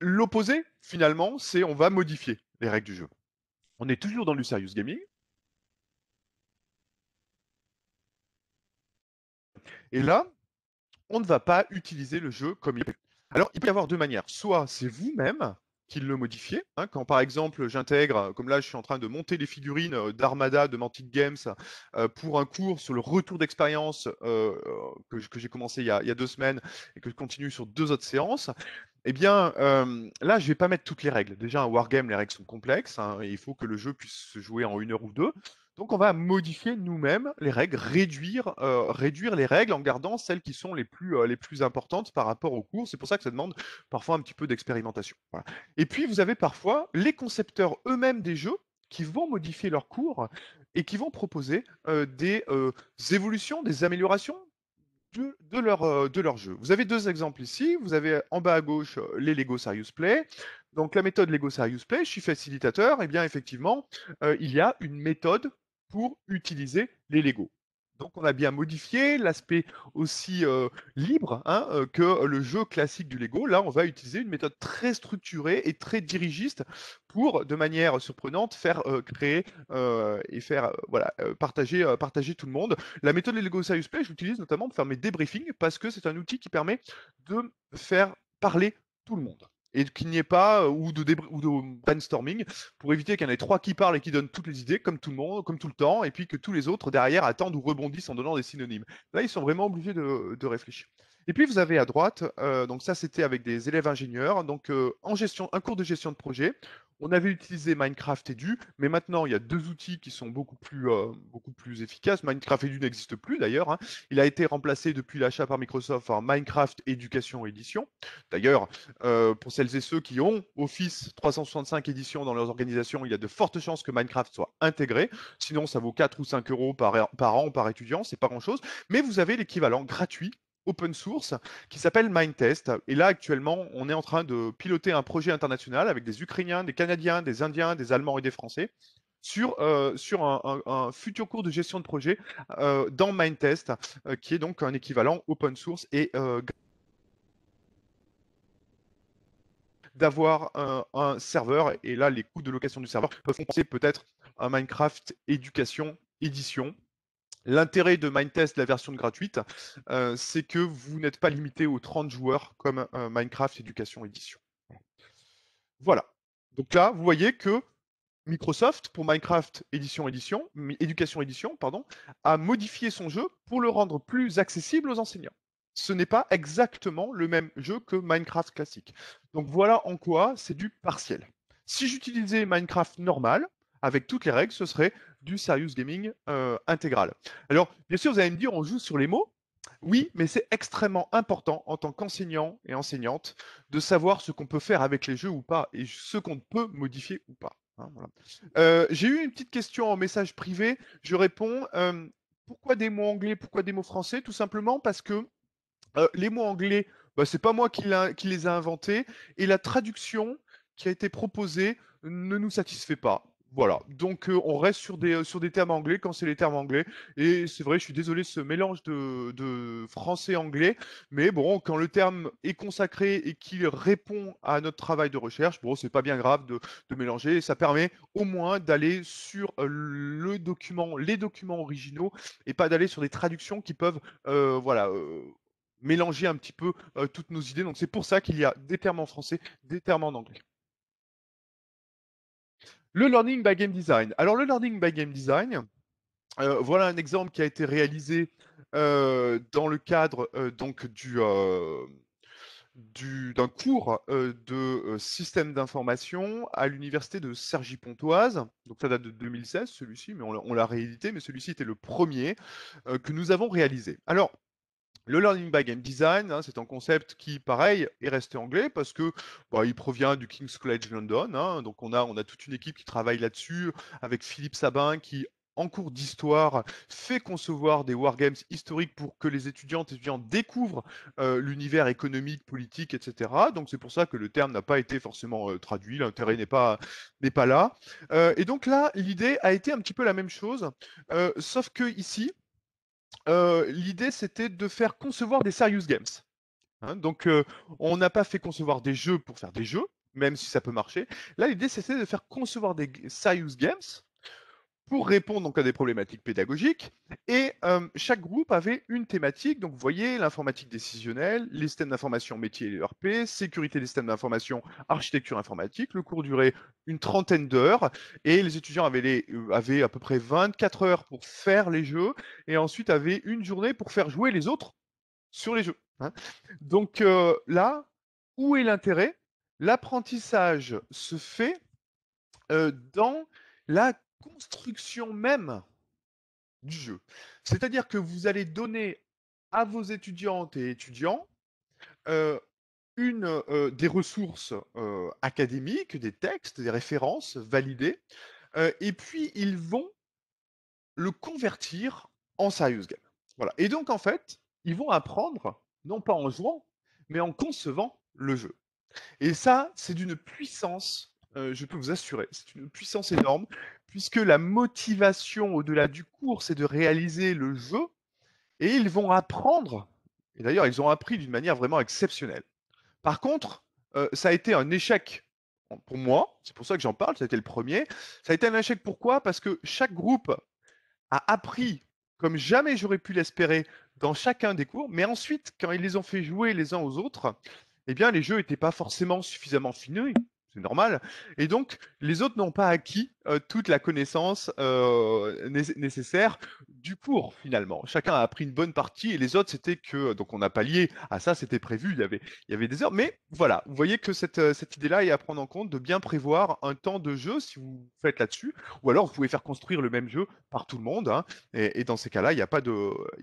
L'opposé, finalement, c'est on va modifier les règles du jeu. On est toujours dans du serious gaming. Et là, on ne va pas utiliser le jeu comme il est. Alors, il peut y avoir deux manières. Soit c'est vous-même qu'il le modifiait. Hein. quand par exemple j'intègre, euh, comme là je suis en train de monter les figurines euh, d'Armada de Mantic Games euh, pour un cours sur le retour d'expérience que, j'ai commencé il y, a, deux semaines et que je continue sur deux autres séances, eh bien là je vais pas mettre toutes les règles. Déjà un wargame, les règles sont complexes, hein, et il faut que le jeu puisse se jouer en une heure ou deux. Donc on va modifier nous-mêmes les règles, euh, réduire, les règles en gardant celles qui sont les plus, euh, les plus importantes par rapport au cours. C'est pour ça que ça demande parfois un petit peu d'expérimentation. Et puis vous avez parfois les concepteurs eux-mêmes des jeux qui vont modifier leurs cours et qui vont proposer euh, des évolutions, des améliorations de, leur, de leur jeu. Vous avez deux exemples ici. Vous avez en bas à gauche les Lego Serious Play. Donc la méthode Lego Serious Play, je suis facilitateur, et eh bien effectivement, il y a une méthode pour utiliser les Lego. Donc on a bien modifié l'aspect aussi euh, libre hein, euh, que le jeu classique du Lego. Là, on va utiliser une méthode très structurée et très dirigiste pour, de manière surprenante, faire euh, créer et faire partager partager tout le monde. La méthode Lego Serious Play, je l'utilise notamment pour faire mes débriefings parce que c'est un outil qui permet de faire parler tout le monde et qu'il n'y ait pas euh, ou de, brainstorming pour éviter qu'il y en ait trois qui parlent et qui donnent toutes les idées comme tout le monde, comme tout le temps, et puis que tous les autres derrière attendent ou rebondissent en donnant des synonymes. Là, ils sont vraiment obligés de, réfléchir. Et puis vous avez à droite, euh, donc ça c'était avec des élèves ingénieurs, donc euh, en gestion, un cours de gestion de projet on avait utilisé Minecraft Edu, mais maintenant il y a deux outils qui sont beaucoup plus, euh, beaucoup plus efficaces. Minecraft Edu n'existe plus d'ailleurs. Hein. Il a été remplacé depuis l'achat par Microsoft par Minecraft Education Edition. D'ailleurs, euh, pour celles et ceux qui ont Office 365 édition dans leurs organisations, il y a de fortes chances que Minecraft soit intégré. Sinon, ça vaut 4 ou 5 euros par, par an par étudiant, c'est pas grand chose. Mais vous avez l'équivalent gratuit open source qui s'appelle Mindtest. Et là, actuellement, on est en train de piloter un projet international avec des Ukrainiens, des Canadiens, des Indiens, des Allemands et des Français sur, euh, sur un, futur cours de gestion de projet euh, dans Mindtest, euh, qui est donc un équivalent open source et d'avoir un, serveur. Et là, les coûts de location du serveur peuvent penser peut-être à Minecraft éducation édition L'intérêt de Mindtest, la version gratuite, euh, c'est que vous n'êtes pas limité aux 30 joueurs comme euh, Minecraft Éducation Edition. Voilà. Donc là, vous voyez que Microsoft, pour Minecraft Education Edition, pardon, a modifié son jeu pour le rendre plus accessible aux enseignants. Ce n'est pas exactement le même jeu que Minecraft classique. Donc voilà en quoi c'est du partiel. Si j'utilisais Minecraft normal, avec toutes les règles, ce serait du serious gaming euh, intégral. Alors, bien sûr, vous allez me dire, on joue sur les mots. Oui, mais c'est extrêmement important en tant qu'enseignant et enseignante de savoir ce qu'on peut faire avec les jeux ou pas et ce qu'on peut modifier ou pas. Hein, euh, j'ai eu une petite question en message privé. Je réponds euh, pourquoi des mots anglais, pourquoi des mots français Tout simplement parce que les mots anglais, bah, c'est pas moi qui, qui les a inventés et la traduction qui a été proposée ne nous satisfait pas. Voilà, donc euh, on reste sur des, euh, sur des termes anglais quand c'est les termes anglais. Et c'est vrai, je suis désolé ce mélange de, français-anglais, mais bon, quand le terme est consacré et qu'il répond à notre travail de recherche, bon, c'est pas bien grave de, mélanger. ça permet au moins d'aller sur euh, le document, les documents originaux et pas d'aller sur des traductions qui peuvent, voilà, mélanger un petit peu toutes nos idées. Donc c'est pour ça qu'il y a des termes en français, des termes en anglais. Le learning by game design. Alors le learning by game design, euh, voilà un exemple qui a été réalisé euh, dans le cadre euh, donc du d'un cours de système d'information à l'université de Cergy-Pontoise. Donc ça date de 2016 celui-ci, mais on, l'a réédité, mais celui-ci était le premier que nous avons réalisé. Alors le Learning by Game Design, hein, c'est un concept qui, pareil, est resté anglais parce que bah, il provient du King's College London. Hein. donc on a, on a toute une équipe qui travaille là-dessus avec Philippe Sabin qui en cours d'histoire fait concevoir des wargames historiques pour que les étudiantes et étudiants découvrent euh, l'univers économique, politique, etc. Donc c'est pour ça que le terme n'a pas été forcément euh, traduit, l'intérêt n'est pas, n'est pas là. Euh, et donc là, l'idée a été un petit peu la même chose, sauf que ici, l'idée c'était de faire concevoir des serious games. Hein. donc on n'a pas fait concevoir des jeux pour faire des jeux, même si ça peut marcher. Là, l'idée c'était de faire concevoir des serious games pour répondre donc à des problématiques pédagogiques. Et euh, chaque groupe avait une thématique. Donc, vous voyez, l'informatique décisionnelle, les systèmes d'information métier et ERP, sécurité des systèmes d'information, architecture informatique. Le cours durait une trentaine d'heures et les étudiants avaient, les, euh, avaient à peu près 24 heures pour faire les jeux et ensuite avaient une journée pour faire jouer les autres sur les jeux. Hein. donc euh, là, où est l'intérêt L'apprentissage se fait dans la construction même du jeu. C'est-à-dire que vous allez donner à vos étudiantes et étudiants une, des ressources académiques, des textes, des références validées, et puis ils vont le convertir en serious game. Voilà. Et donc en fait, ils vont apprendre, non pas en jouant, mais en concevant le jeu. Et ça, c'est d'une puissance euh, je peux vous assurer, c'est une puissance énorme, puisque la motivation au-delà du cours, c'est de réaliser le jeu, et ils vont apprendre, et d'ailleurs ils ont appris d'une manière vraiment exceptionnelle. Par contre, euh, ça a été un échec pour moi, c'est pour ça que j'en parle, ça a été le premier. Ça a été un échec pourquoi Parce que chaque groupe a appris comme jamais j'aurais pu l'espérer dans chacun des cours, mais ensuite, quand ils les ont fait jouer les uns aux autres, eh bien, les jeux n'étaient pas forcément suffisamment finis, c'est normal. Et donc, les autres n'ont pas acquis euh, toute la connaissance euh, nécessaire du cours, finalement. Chacun a appris une bonne partie et les autres, c'était que, euh, donc on n'a pas lié à ça, c'était prévu, il y, avait, il y avait des heures. Mais voilà, vous voyez que cette, idée-là est à prendre en compte, de bien prévoir un temps de jeu si vous faites là-dessus, ou alors vous pouvez faire construire le même jeu par tout le monde. Hein, et, dans ces cas-là, il n'y a pas de,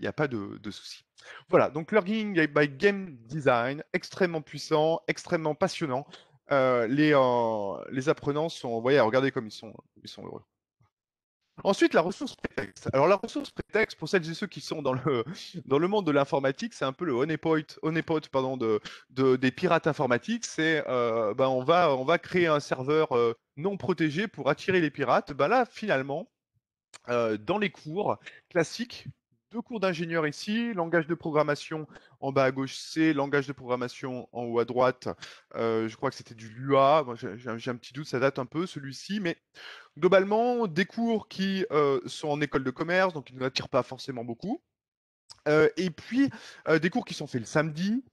a pas de souci. Voilà, donc Learning by Game Design, extrêmement puissant, extrêmement passionnant les, apprenants sont envoyés à regarder comme ils sont, ils sont heureux. Ensuite, la ressource prétexte. Alors, la ressource prétexte, pour celles et ceux qui sont dans le, dans le monde de l'informatique, c'est un peu le honeypot, honeypot pardon, de, des pirates informatiques. C'est ben, on, va, on va créer un serveur non protégé pour attirer les pirates. Ben là, finalement, dans les cours classiques deux cours d'ingénieur ici, langage de programmation en bas à gauche C, langage de programmation en haut à droite. Euh, je crois que c'était du Lua, j'ai un petit doute, ça date un peu celui-ci, mais globalement des cours qui euh, sont en école de commerce, donc ils ne attirent pas forcément beaucoup. Euh, et puis des cours qui sont faits le samedi,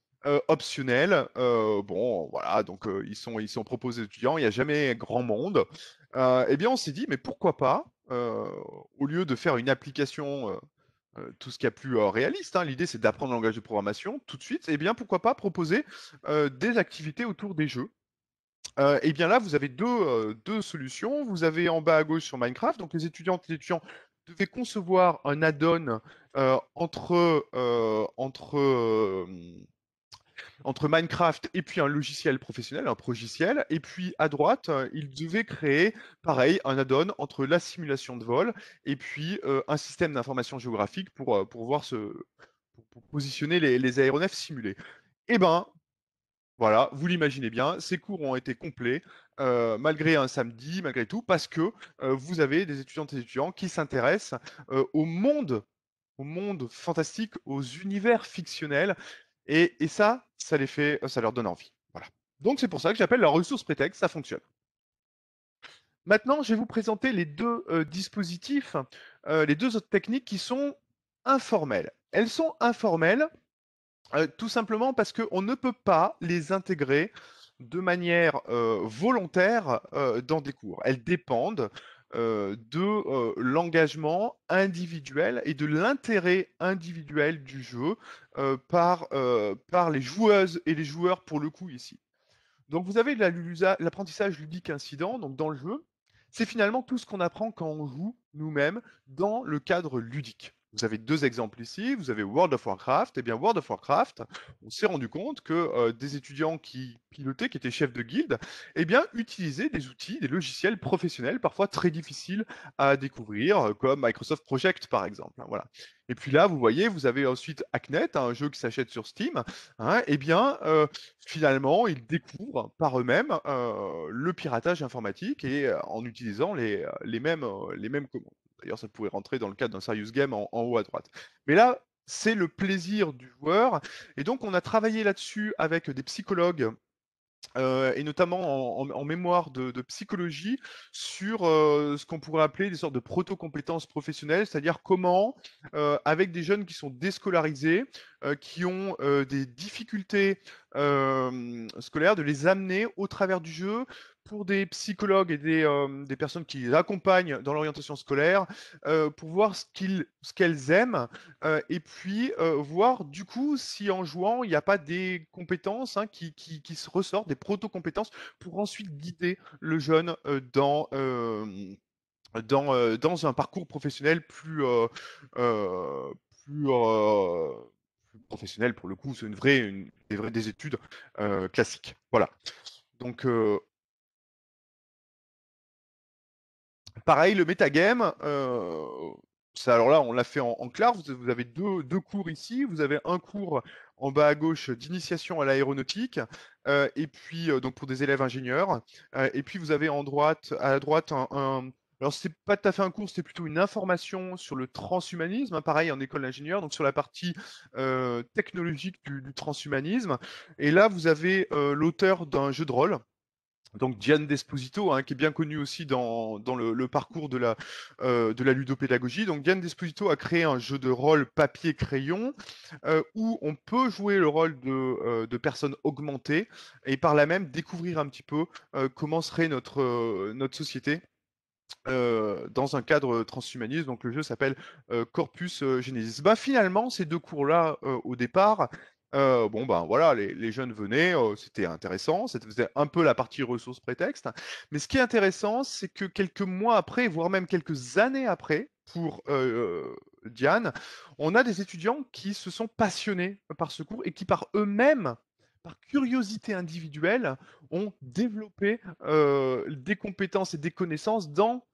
optionnels, bon, voilà, donc ils, sont, ils sont proposés aux étudiants, il n'y a jamais grand monde. eh bien, on s'est dit, mais pourquoi pas, au lieu de faire une application tout ce qu'il y a plus réaliste. Hein. L'idée, c'est d'apprendre le langage de programmation tout de suite. Et bien, pourquoi pas proposer des activités autour des jeux et bien là, vous avez deux, solutions. Vous avez en bas à gauche sur Minecraft, donc les étudiantes et les étudiants devaient concevoir un add-on entre, entre entre Minecraft et puis un logiciel professionnel, un progiciel. Et puis à droite, euh, il devait créer, pareil, un add-on entre la simulation de vol et puis euh, un système d'information géographique pour, euh, pour voir ce, positionner les, aéronefs simulés. Eh ben, voilà, vous l'imaginez bien, ces cours ont été complets malgré un samedi, malgré tout, parce que vous avez des étudiantes et étudiants qui s'intéressent au monde, au monde fantastique, aux univers fictionnels. Et, ça, ça les fait, ça leur donne envie. Voilà. Donc c'est pour ça que j'appelle la ressource prétexte, ça fonctionne. Maintenant, je vais vous présenter les deux euh, dispositifs, euh, les deux autres techniques qui sont informelles. Elles sont informelles euh, tout simplement parce qu'on ne peut pas les intégrer de manière volontaire dans des cours. Elles dépendent euh, de euh, l'engagement individuel et de l'intérêt individuel du jeu euh, par, par les joueuses et les joueurs pour le coup ici. Donc vous avez l'apprentissage ludique incident donc dans le jeu, c'est finalement tout ce qu'on apprend quand on joue nous-mêmes dans le cadre ludique. Vous avez deux exemples ici. Vous avez World of Warcraft. Et eh bien, World of Warcraft, on s'est rendu compte que euh, des étudiants qui pilotaient, qui étaient chefs de guilde, eh bien, utilisaient des outils, des logiciels professionnels, parfois très difficiles à découvrir, euh, comme Microsoft Project, par exemple. Hein, voilà. Et puis là, vous voyez, vous avez ensuite Acnet, hein, un jeu qui s'achète sur Steam. Hein, eh bien, euh, finalement, ils découvrent par eux-mêmes le piratage informatique et en utilisant les, mêmes, les mêmes commandes. D'ailleurs, ça pourrait rentrer dans le cadre d'un serious game en, haut à droite. Mais là, c'est le plaisir du joueur. Et donc, on a travaillé là-dessus avec des psychologues euh, et notamment en, mémoire de, psychologie sur euh, ce qu'on pourrait appeler des sortes de proto-compétences professionnelles, c'est-à-dire comment, euh, avec des jeunes qui sont déscolarisés, qui ont des difficultés scolaires, de les amener au travers du jeu pour des psychologues et des, euh, personnes qui les accompagnent dans l'orientation scolaire, euh, pour voir ce, qu'ils, ce qu'elles aiment, euh, et puis voir du coup si en jouant, il n'y a pas des compétences hein, qui, qui, se ressortent, des proto-compétences, pour ensuite guider le jeune dans... Dans, dans, un parcours professionnel plus, plus, professionnel pour le coup, c'est une vraie, des des études classiques. Voilà. Donc, Pareil, le metagame, euh, alors là, on l'a fait en, clair. Vous, avez deux, cours ici. Vous avez un cours en bas à gauche d'initiation à l'aéronautique, euh, et puis euh, donc pour des élèves ingénieurs. et puis vous avez en droite, à droite, un, alors c'est pas tout à fait un cours, c'est plutôt une information sur le transhumanisme, hein, pareil en école d'ingénieur, donc sur la partie technologique du, transhumanisme. Et là, vous avez l'auteur d'un jeu de rôle donc Diane Desposito, hein, qui est bien connue aussi dans, le, parcours de la, euh, de la ludopédagogie. Donc Diane Desposito a créé un jeu de rôle papier-crayon euh, où on peut jouer le rôle de, euh, personne de, personnes augmentées et par là même découvrir un petit peu comment serait notre, notre société. dans un cadre transhumaniste, donc le jeu s'appelle Corpus Genesis. Bah, finalement, ces deux cours-là, au départ, euh, bon, ben voilà, les, jeunes venaient, euh, c'était intéressant, c'était un peu la partie ressources prétexte. Mais ce qui est intéressant, c'est que quelques mois après, voire même quelques années après, pour euh, Diane, on a des étudiants qui se sont passionnés par ce cours et qui par eux-mêmes par curiosité individuelle, ont développé des compétences et des connaissances dans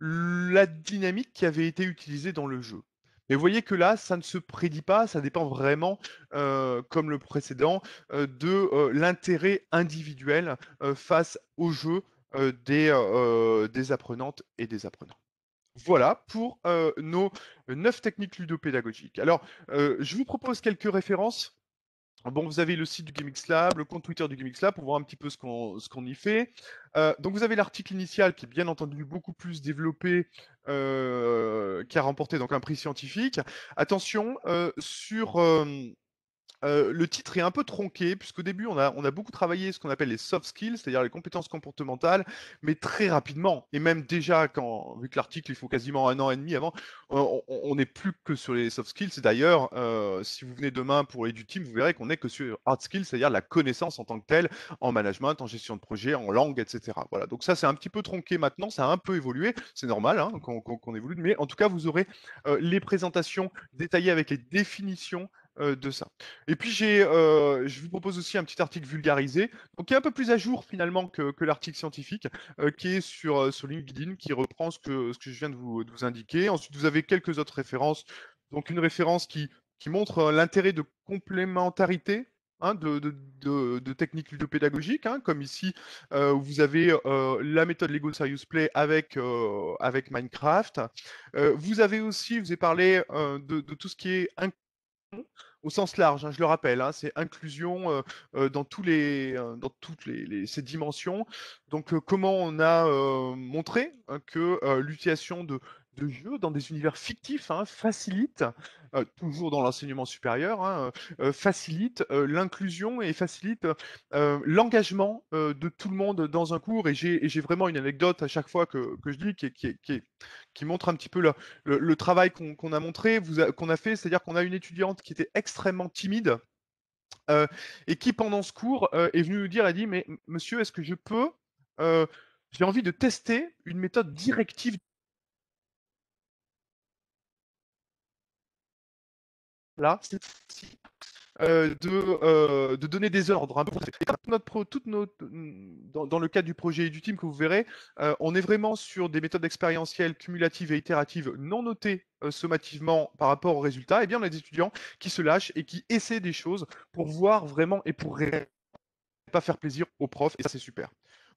la dynamique qui avait été utilisée dans le jeu. Mais vous voyez que là, ça ne se prédit pas, ça dépend vraiment, euh, comme le précédent, euh, de euh, l'intérêt individuel face au jeu des, des, apprenantes et des apprenants. Voilà pour nos neuf techniques ludopédagogiques. Alors, je vous propose quelques références Bon, vous avez le site du GameX Lab, le compte Twitter du GameX Lab pour voir un petit peu ce qu'on y fait. Euh, donc vous avez l'article initial qui est bien entendu beaucoup plus développé, euh, qui a remporté donc un prix scientifique. Attention, euh, sur le titre est un peu tronqué, puisqu'au début, on a, beaucoup travaillé ce qu'on appelle les soft skills, c'est-à-dire les compétences comportementales, mais très rapidement, et même déjà, quand, vu que l'article, il faut quasiment un an et demi avant, on n'est plus que sur les soft skills. D'ailleurs, si vous venez demain pour les du team, vous verrez qu'on n'est que sur hard skills, c'est-à-dire la connaissance en tant que telle, en management, en gestion de projet, en langue, etc. Voilà, donc ça, c'est un petit peu tronqué maintenant, ça a un peu évolué, c'est normal hein, qu'on évolue, mais en tout cas, vous aurez les présentations détaillées avec les définitions euh, de ça. Et puis j'ai, euh, je vous propose aussi un petit article vulgarisé, donc qui est un peu plus à jour finalement que, que l'article scientifique, euh, qui est sur, sur, LinkedIn, qui reprend ce que, ce que je viens de vous, indiquer. Ensuite, vous avez quelques autres références, donc une référence qui, qui montre l'intérêt de complémentarité. Hein, de, de, de, techniques ludopédagogiques, hein, comme ici où vous avez la méthode Lego Serious Play avec, avec Minecraft. vous avez aussi, je vous ai parlé de, tout ce qui est Mmh. au sens large, hein, je le rappelle, hein, c'est inclusion dans, toutes ces dimensions. Donc, comment on a montré hein, que l'utilisation de de jeu dans des univers fictifs hein, facilite, euh, toujours dans l'enseignement supérieur, hein, euh, euh, facilite l'inclusion et facilite l'engagement de tout le monde dans un cours. Et j'ai vraiment une anecdote à chaque fois que, que je dis qui, qui, qui, montre un petit peu le, travail qu'on a montré, qu'on a fait, c'est-à-dire qu'on a une étudiante qui était extrêmement timide. et qui pendant ce cours est venue nous dire, elle dit, mais monsieur, est-ce que je peux j'ai envie de tester une méthode directive là, c'est euh, euh, de, donner des ordres. Hein. Notre toute notre, dans, le cadre du projet et du team que vous verrez, euh, on est vraiment sur des méthodes expérientielles cumulatives et itératives non notées sommativement par rapport aux résultats. Et eh bien, on a des étudiants qui se lâchent et qui essaient des choses pour voir vraiment et pour pas faire plaisir aux profs. Et ça, c'est super.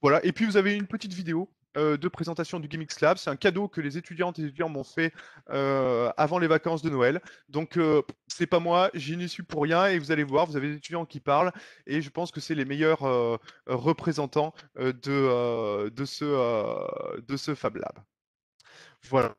Voilà. Et puis, vous avez une petite vidéo euh, de présentation du Gimmicks Lab. C'est un cadeau que les étudiantes et étudiants m'ont fait euh, avant les vacances de Noël. Donc, euh, c'est pas moi, j'y n'y suis pour rien. Et vous allez voir, vous avez des étudiants qui parlent. Et je pense que c'est les meilleurs représentants de, de, ce, de ce Fab Lab. Voilà.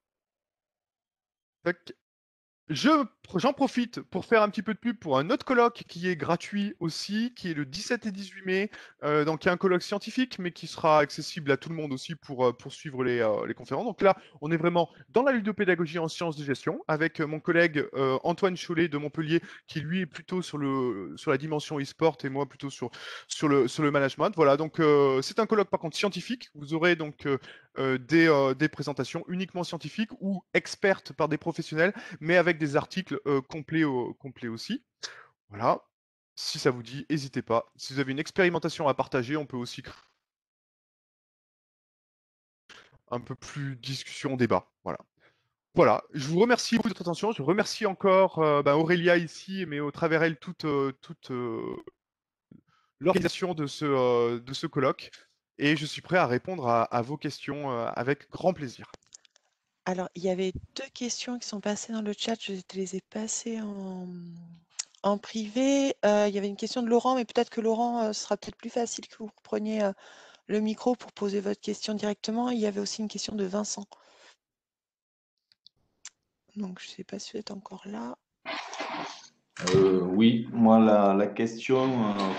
Je J'en profite pour faire un petit peu de pub pour un autre colloque qui est gratuit aussi, qui est le 17 et 18 mai, euh, donc donc y a un colloque scientifique, mais qui sera accessible à tout le monde aussi pour, euh, pour suivre euh, les, conférences. Donc là, on est vraiment dans la lutte de pédagogie en sciences de gestion, avec mon collègue Antoine Chollet de Montpellier, qui lui est plutôt sur, le, sur la dimension e-sport et moi plutôt sur, sur, le, sur le management. Voilà, donc c'est un colloque par contre scientifique. Vous aurez donc des, des présentations uniquement scientifiques ou expertes par des professionnels, mais avec des articles euh, complet, aussi. Voilà. Si ça vous dit, n'hésitez pas. Si vous avez une expérimentation à partager, on peut aussi un peu plus discussion, débat. Voilà. Voilà, je vous remercie pour de votre attention. Je remercie encore euh, bah, Aurélia ici, mais au travers elle toute, euh, toute l'organisation de ce, de ce colloque. Et je suis prêt à répondre à vos questions avec grand plaisir. Alors, il y avait deux questions qui sont passées dans le chat, je les ai passées en privé. Euh, il y avait une question de Laurent, mais peut-être que Laurent, euh, sera peut-être plus facile que vous preniez, euh, le micro pour poser votre question directement. Il y avait aussi une question de Vincent. Donc je ne sais pas si vous êtes encore là? oui, moi la question,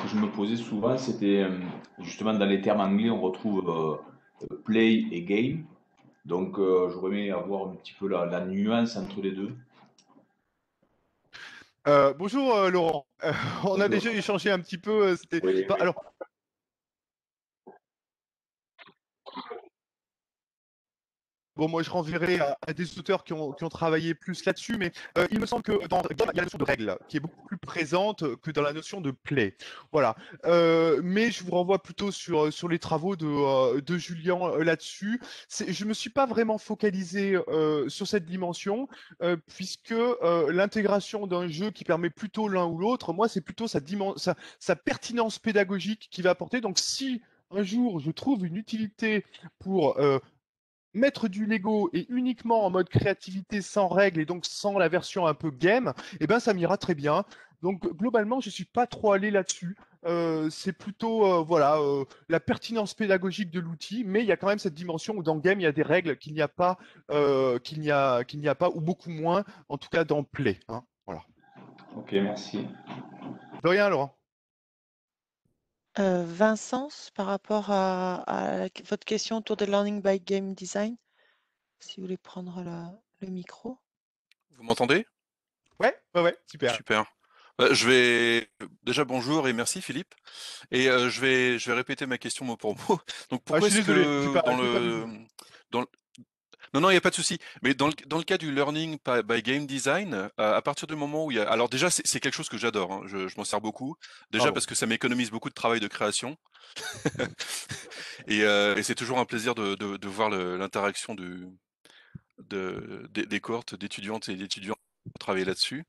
que je me posais souvent, c'était, justement dans les termes anglais, on retrouve, play et game. Donc, euh, je remets avoir un petit peu la, nuance entre les deux. Euh, bonjour euh, Laurent. on a déjà échangé un petit peu. Oui, Alors, Bon, moi, je renverrai à, des auteurs qui ont, travaillé plus là-dessus, mais euh, il me semble que dans il y a la notion de règle qui est beaucoup plus présente que dans la notion de play. Voilà. Euh, mais je vous renvoie plutôt sur, euh, sur les travaux de, de Julien là-dessus. Je je me suis pas vraiment focalisé sur cette dimension, puisque l'intégration d'un jeu qui permet plutôt l'un ou l'autre, moi, c'est plutôt sa, sa, pertinence pédagogique qui va apporter. Donc, si un jour je trouve une utilité pour mettre du Lego et uniquement en mode créativité sans règles et donc sans la version un peu game, eh ben ça m'ira très bien. Donc globalement, je suis pas trop allé là-dessus. Euh, c'est plutôt euh, voilà euh, la pertinence pédagogique de l'outil, mais il y a quand même cette dimension où dans game il y a des règles qu'il n'y a pas, qu'il n'y a qu'il n'y a pas ou beaucoup moins, en tout cas dans Play. Hein. Voilà. Ok, merci. De rien, Laurent. Vincent, par rapport à votre question autour de learning by game design, si vous voulez prendre le micro. Vous m'entendez? Ouais, ouais, super. Super. Bah, je vais déjà bonjour et merci Philippe et je vais je vais répéter ma question mot pour mot. Donc ah, pourquoi est-ce que dans le, dans non, non, il n'y a pas de souci. Mais dans le, cas du learning by game design, euh, à partir du moment où il y a... Alors déjà, c'est quelque chose que j'adore, hein. je, m'en sers beaucoup. Déjà parce que ça m'économise beaucoup de travail de création. Mmh. Euh, et, c'est toujours un plaisir de, voir l'interaction des, des cohortes d'étudiantes et d'étudiants travailler là-dessus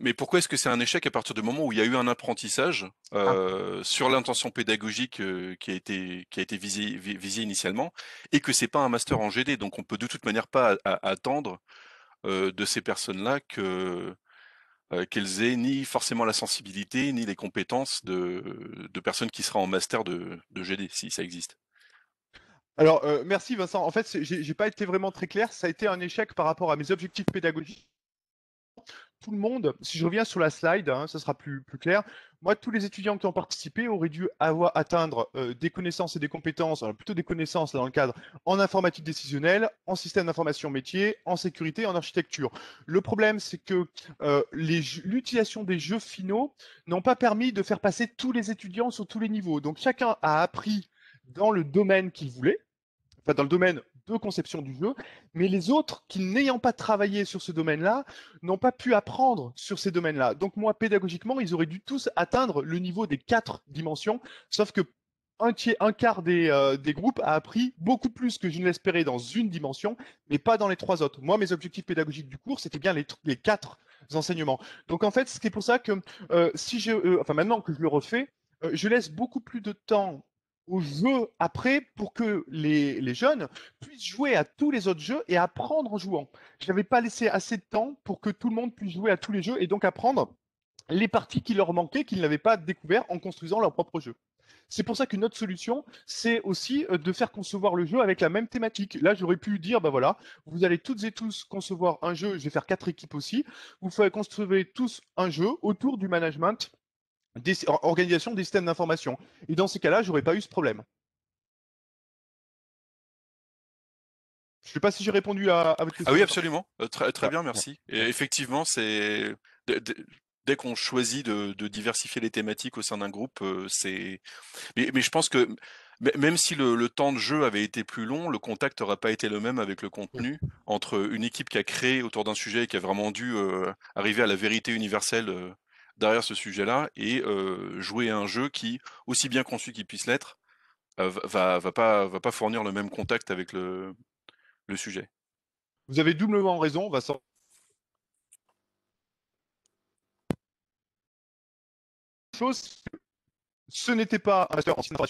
mais pourquoi est-ce que c'est un échec à partir du moment où il y a eu un apprentissage ah. euh, sur l'intention pédagogique euh, qui a été qui a été visée visé initialement et que c'est pas un master en GD donc on peut de toute manière pas attendre euh, de ces personnes-là que qu'elles aient ni forcément la sensibilité ni les compétences de, de personnes qui seraient en master de, de GD si ça existe. Alors merci Vincent. En fait, j'ai pas été vraiment très clair. Ça a été un échec par rapport à mes objectifs pédagogiques tout le monde, si je reviens sur la slide, hein, ça sera plus, plus clair. Moi, tous les étudiants qui ont participé auraient dû avoir atteindre euh, des connaissances et des compétences, plutôt des connaissances dans le cadre en informatique décisionnelle, en système d'information métier, en sécurité, en architecture. Le problème, c'est que euh, l'utilisation des jeux finaux n'ont pas permis de faire passer tous les étudiants sur tous les niveaux. Donc chacun a appris dans le domaine qu'il voulait, enfin dans le domaine deux conceptions du jeu, mais les autres qui, n'ayant pas travaillé sur ce domaine-là, n'ont pas pu apprendre sur ces domaines-là. Donc moi, pédagogiquement, ils auraient dû tous atteindre le niveau des quatre dimensions, sauf que un, un quart des, euh, des, groupes a appris beaucoup plus que je ne l'espérais dans une dimension, mais pas dans les trois autres. Moi, mes objectifs pédagogiques du cours, c'était bien les, quatre enseignements. Donc en fait, c'est pour ça que euh, si je, euh, enfin maintenant que je le refais, je laisse beaucoup plus de temps au jeu après pour que les, jeunes puissent jouer à tous les autres jeux et apprendre en jouant. Je n'avais pas laissé assez de temps pour que tout le monde puisse jouer à tous les jeux et donc apprendre les parties qui leur manquaient, qu'ils n'avaient pas découvert en construisant leur propre jeu. C'est pour ça qu'une autre solution, c'est aussi euh, de faire concevoir le jeu avec la même thématique. Là, j'aurais pu dire, bah voilà, vous allez toutes et tous concevoir un jeu, je vais faire quatre équipes aussi, vous faites construire tous un jeu autour du management organisation des systèmes d'information. Et dans ces cas-là, j'aurais pas eu ce problème. Je ne sais pas si j'ai répondu à, votre question. Ah oui, absolument. Euh, très, bien, merci. effectivement, c'est dès qu'on choisit de, diversifier les thématiques au sein d'un groupe, euh, c'est. Mais, je pense que même si le, temps de jeu avait été plus long, le contact n'aurait pas été le même avec le contenu entre une équipe qui a créé autour d'un sujet et qui a vraiment dû euh, arriver à la vérité universelle derrière ce sujet-là et jouer un jeu qui, aussi bien conçu qu'il puisse l'être, va, pas, va pas fournir le même contact avec le, sujet. Vous avez doublement raison, Vincent. ce n'était pas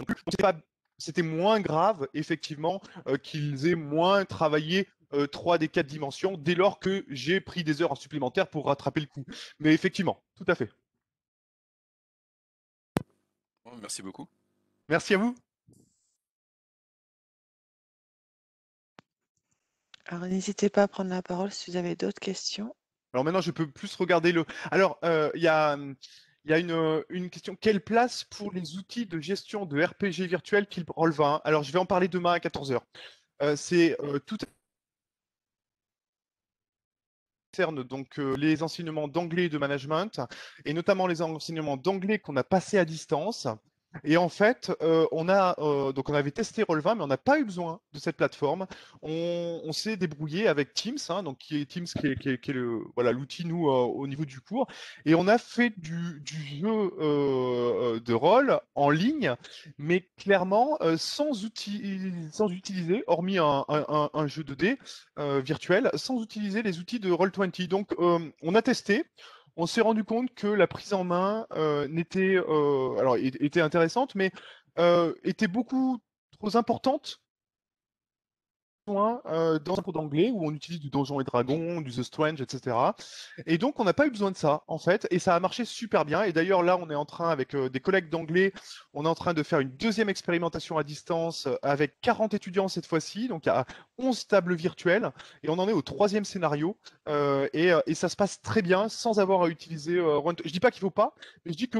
plus, c'était moins grave, effectivement, qu'ils aient moins travaillé euh, trois 3 des 4 dimensions dès lors que j'ai pris des heures en supplémentaire pour rattraper le coup. Mais effectivement, tout à fait. Merci beaucoup. Merci à vous. Alors n'hésitez pas à prendre la parole si vous avez d'autres questions. Alors maintenant, je peux plus regarder le. Alors, euh, il y a, une, question. Quelle place pour les outils de gestion de RPG virtuel qu'il releva Alors, je vais en parler demain à 14h. Euh, c'est euh, tout donc euh, les enseignements d'anglais de management, et notamment les enseignements d'anglais qu'on a passés à distance et en fait, euh, on a euh, donc on avait testé Roll20, mais on n'a pas eu besoin de cette plateforme. On, on s'est débrouillé avec Teams, hein, donc qui est Teams qui est, qui est, le, voilà l'outil nous euh, au niveau du cours, et on a fait du, du jeu de rôle en ligne, mais clairement sans outils, sans utiliser, hormis un, un, un jeu de dés virtuel, sans utiliser les outils de Roll20. Donc on a testé on s'est rendu compte que la prise en main euh, n'était euh, alors était intéressante, mais euh, était beaucoup trop importante euh, dans un cours d'anglais où on utilise du Donjon et Dragon, du The Strange, etc. Et donc, on n'a pas eu besoin de ça, en fait. Et ça a marché super bien. Et d'ailleurs, là, on est en train, avec euh, des collègues d'anglais, on est en train de faire une deuxième expérimentation à distance euh, avec 40 étudiants cette fois-ci. Donc, à 11 tables virtuelles. Et on en est au troisième scénario. et, et, ça se passe très bien sans avoir à utiliser Je dis pas qu'il faut pas, mais je dis que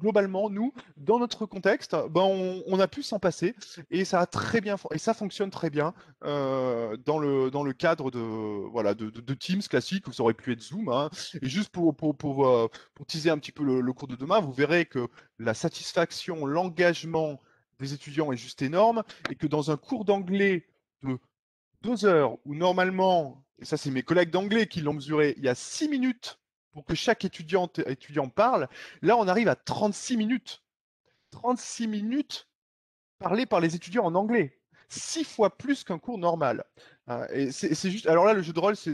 globalement, nous, dans notre contexte, ben, on, a pu s'en passer et ça a très bien et ça fonctionne très bien euh, dans, le, dans le cadre de, voilà, de, Teams classique où ça aurait pu être Zoom. Hein. Et juste pour, euh, pour, teaser un petit peu le, le, cours de demain, vous verrez que la satisfaction, l'engagement des étudiants est juste énorme et que dans un cours d'anglais de deux heures où normalement, et ça c'est mes collègues d'anglais qui l'ont mesuré, il y a six minutes pour que chaque étudiante, étudiant parle, là, on arrive à 36 minutes. 36 minutes parlées par les étudiants en anglais six fois plus qu'un cours normal. Hein, et c'est juste. Alors là, le jeu de rôle, c'est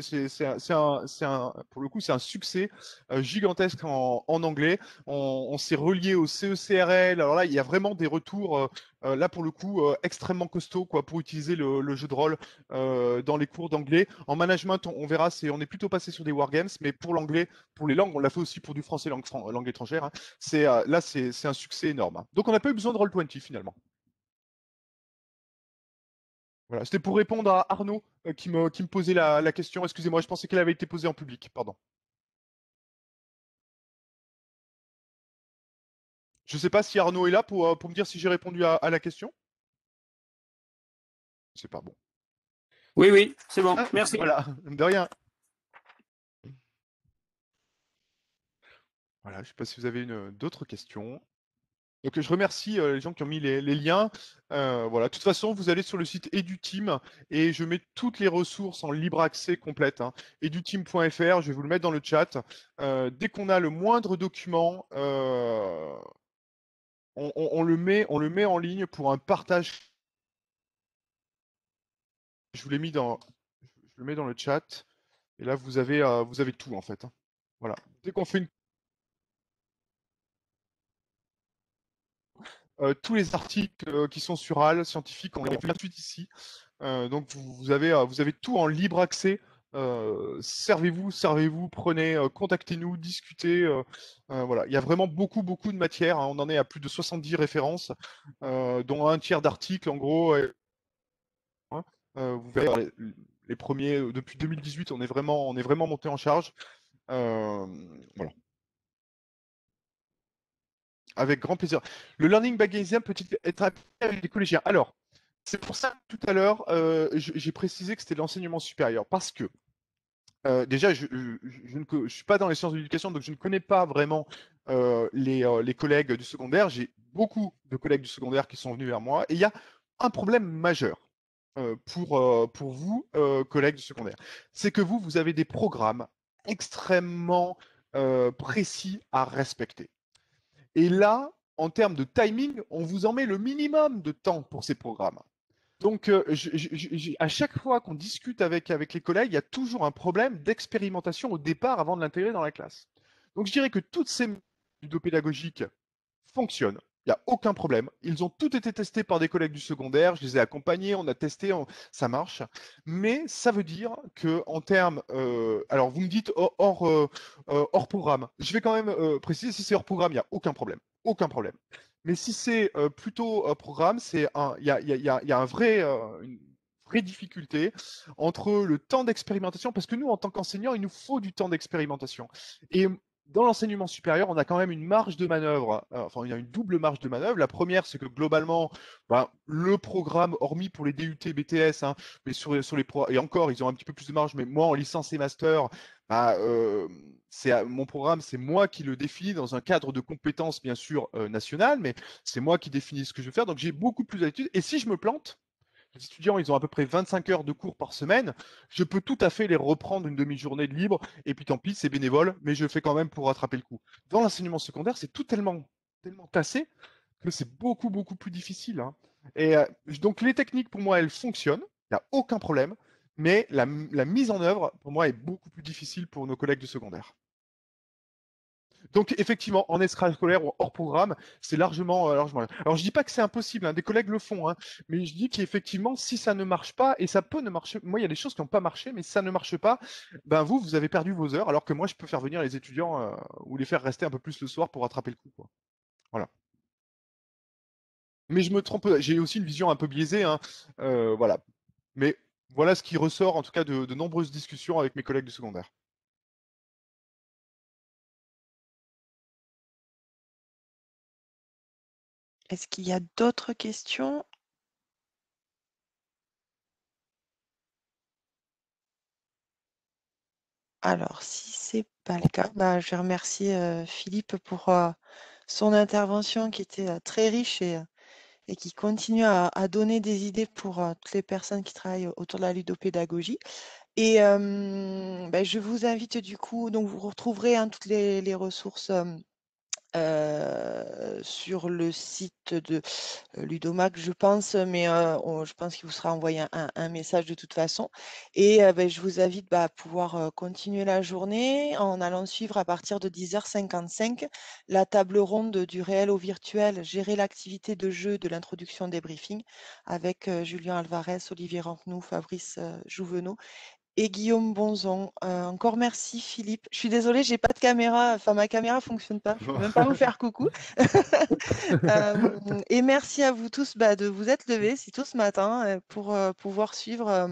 pour le coup, c'est un succès euh, gigantesque en, anglais. On, s'est relié au CECRL. Alors là, il y a vraiment des retours euh, euh, là pour le coup extrêmement costauds quoi pour utiliser le, jeu de rôle dans les cours d'anglais. En management, on, verra, c'est on est plutôt passé sur des wargames, mais pour l'anglais, pour les langues, on l'a fait aussi pour du français langue, langue étrangère. Hein. C'est là, c'est un succès énorme. Hein. Donc on n'a pas eu besoin de roll 20 finalement. Voilà, c'était pour répondre à Arnaud euh, qui, me, posait la, question. Excusez-moi, je pensais qu'elle avait été posée en public, pardon. Je ne sais pas si Arnaud est là pour, euh, me dire si j'ai répondu à, la question. C'est pas bon. Oui, oui, c'est bon. Ah, Merci. Voilà, de rien. Voilà, je ne sais pas si vous avez d'autres questions je remercie euh, les gens qui ont mis les, liens. Euh, voilà, de toute façon, vous allez sur le site EduTeam et je mets toutes les ressources en libre accès complète. Hein. Eduteam.fr, je vais vous le mettre dans le chat. Euh, dès qu'on a le moindre document, on, le met, on le met en ligne pour un partage. Je vous l'ai mis dans, je le mets dans le chat. Et là, vous avez, vous avez tout en fait. Hein. Voilà. Dès qu'on fait une Euh, tous les articles euh, qui sont sur HAL scientifiques, on les met tout ici. Euh, donc vous, avez, vous avez tout en libre accès servez-vous, servez-vous, prenez, contactez-nous, discutez. voilà, il y a vraiment beaucoup, beaucoup de matière. Hein. On en est à plus de 70 références, dont un tiers d'articles, en gros. vous verrez les, premiers depuis 2018, on est vraiment, on est vraiment monté en charge. voilà. Avec grand plaisir. Le learning by peut peut être appliqué avec les collégiens Alors, c'est pour ça que tout à l'heure, euh, j'ai précisé que c'était l'enseignement supérieur, parce que euh, déjà, je, ne, suis pas dans les sciences de l'éducation, donc je ne connais pas vraiment euh, les, collègues du secondaire. J'ai beaucoup de collègues du secondaire qui sont venus vers moi, et il y a un problème majeur pour, pour vous, collègues du secondaire. C'est que vous, vous avez des programmes extrêmement précis à respecter. Et là, en termes de timing, on vous en met le minimum de temps pour ces programmes. Donc, euh, à chaque fois qu'on discute avec, avec les collègues, il y a toujours un problème d'expérimentation au départ avant de l'intégrer dans la classe. Donc, je dirais que toutes ces méthodes pédagogiques fonctionnent. Il n'y a aucun problème. Ils ont tous été testés par des collègues du secondaire. Je les ai accompagnés, on a testé, ça marche. Mais ça veut dire que en termes, euh, alors vous me dites oh, euh, euh, hors, programme. Je vais quand même préciser si c'est hors programme, il n'y a aucun problème, aucun problème. Mais si c'est plutôt programme, il y a, un vrai, une vraie difficulté entre le temps d'expérimentation, parce que nous, en tant qu'enseignants, il nous faut du temps d'expérimentation. Et dans l'enseignement supérieur, on a quand même une marge de manœuvre, euh, enfin, il y a une double marge de manœuvre. La première, c'est que globalement, ben, le programme, hormis pour les DUT, BTS, hein, mais sur, sur les pro et encore, ils ont un petit peu plus de marge, mais moi, en licence et master, ben, euh, mon programme, c'est moi qui le définis dans un cadre de compétences, bien sûr, euh, national, mais c'est moi qui définis ce que je veux faire, donc j'ai beaucoup plus d'habitude. Et si je me plante, les étudiants, ils ont à peu près 25 heures de cours par semaine. Je peux tout à fait les reprendre une demi-journée de libre, et puis tant pis, c'est bénévole, mais je fais quand même pour rattraper le coup. Dans l'enseignement secondaire, c'est tout tellement, tellement tassé que c'est beaucoup, beaucoup plus difficile. Hein. Et euh, donc, les techniques, pour moi, elles fonctionnent, il n'y a aucun problème, mais la, la mise en œuvre, pour moi, est beaucoup plus difficile pour nos collègues de secondaire. Donc effectivement, en scolaire ou hors programme, c'est largement, euh, Alors je dis pas que c'est impossible, hein, des collègues le font, hein, mais je dis qu'effectivement, si ça ne marche pas, et ça peut ne marcher, moi il y a des choses qui n'ont pas marché, mais si ça ne marche pas, ben vous, vous avez perdu vos heures, alors que moi je peux faire venir les étudiants euh, ou les faire rester un peu plus le soir pour rattraper le coup. Voilà. Mais je me trompe, j'ai aussi une vision un peu biaisée, hein, euh, voilà. Mais voilà ce qui ressort en tout cas de, de nombreuses discussions avec mes collègues du secondaire. Est-ce qu'il y a d'autres questions Alors, si ce n'est pas le cas, bah, je remercie euh, Philippe pour euh, son intervention qui était euh, très riche et, qui continue à, donner des idées pour toutes les personnes qui travaillent autour de la ludopédagogie. Et bah, je vous invite du coup, donc vous retrouverez hein, toutes les ressources euh, sur le site de euh, Ludomac, je pense, mais euh, je pense qu'il vous sera envoyé un, message de toute façon. Et ben, je vous invite bah, à pouvoir continuer la journée en allant suivre à partir de 10h55 la table ronde du réel au virtuel, gérer l'activité de jeu de l'introduction des briefings avec Julien Alvarez, Olivier Rampenou, Fabrice Jouvenot et Guillaume Bonzon. Euh, encore merci Philippe. Je suis désolée, j'ai pas de caméra, enfin ma caméra fonctionne pas. Je peux même pas vous faire coucou. Euh, et merci à vous tous bah, de vous être levés si tôt ce matin euh, pour pouvoir suivre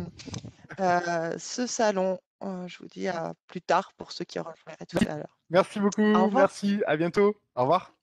ce salon. je vous dis à plus tard pour ceux qui auront tout à l'heure. Merci beaucoup. Merci. À bientôt. Au revoir.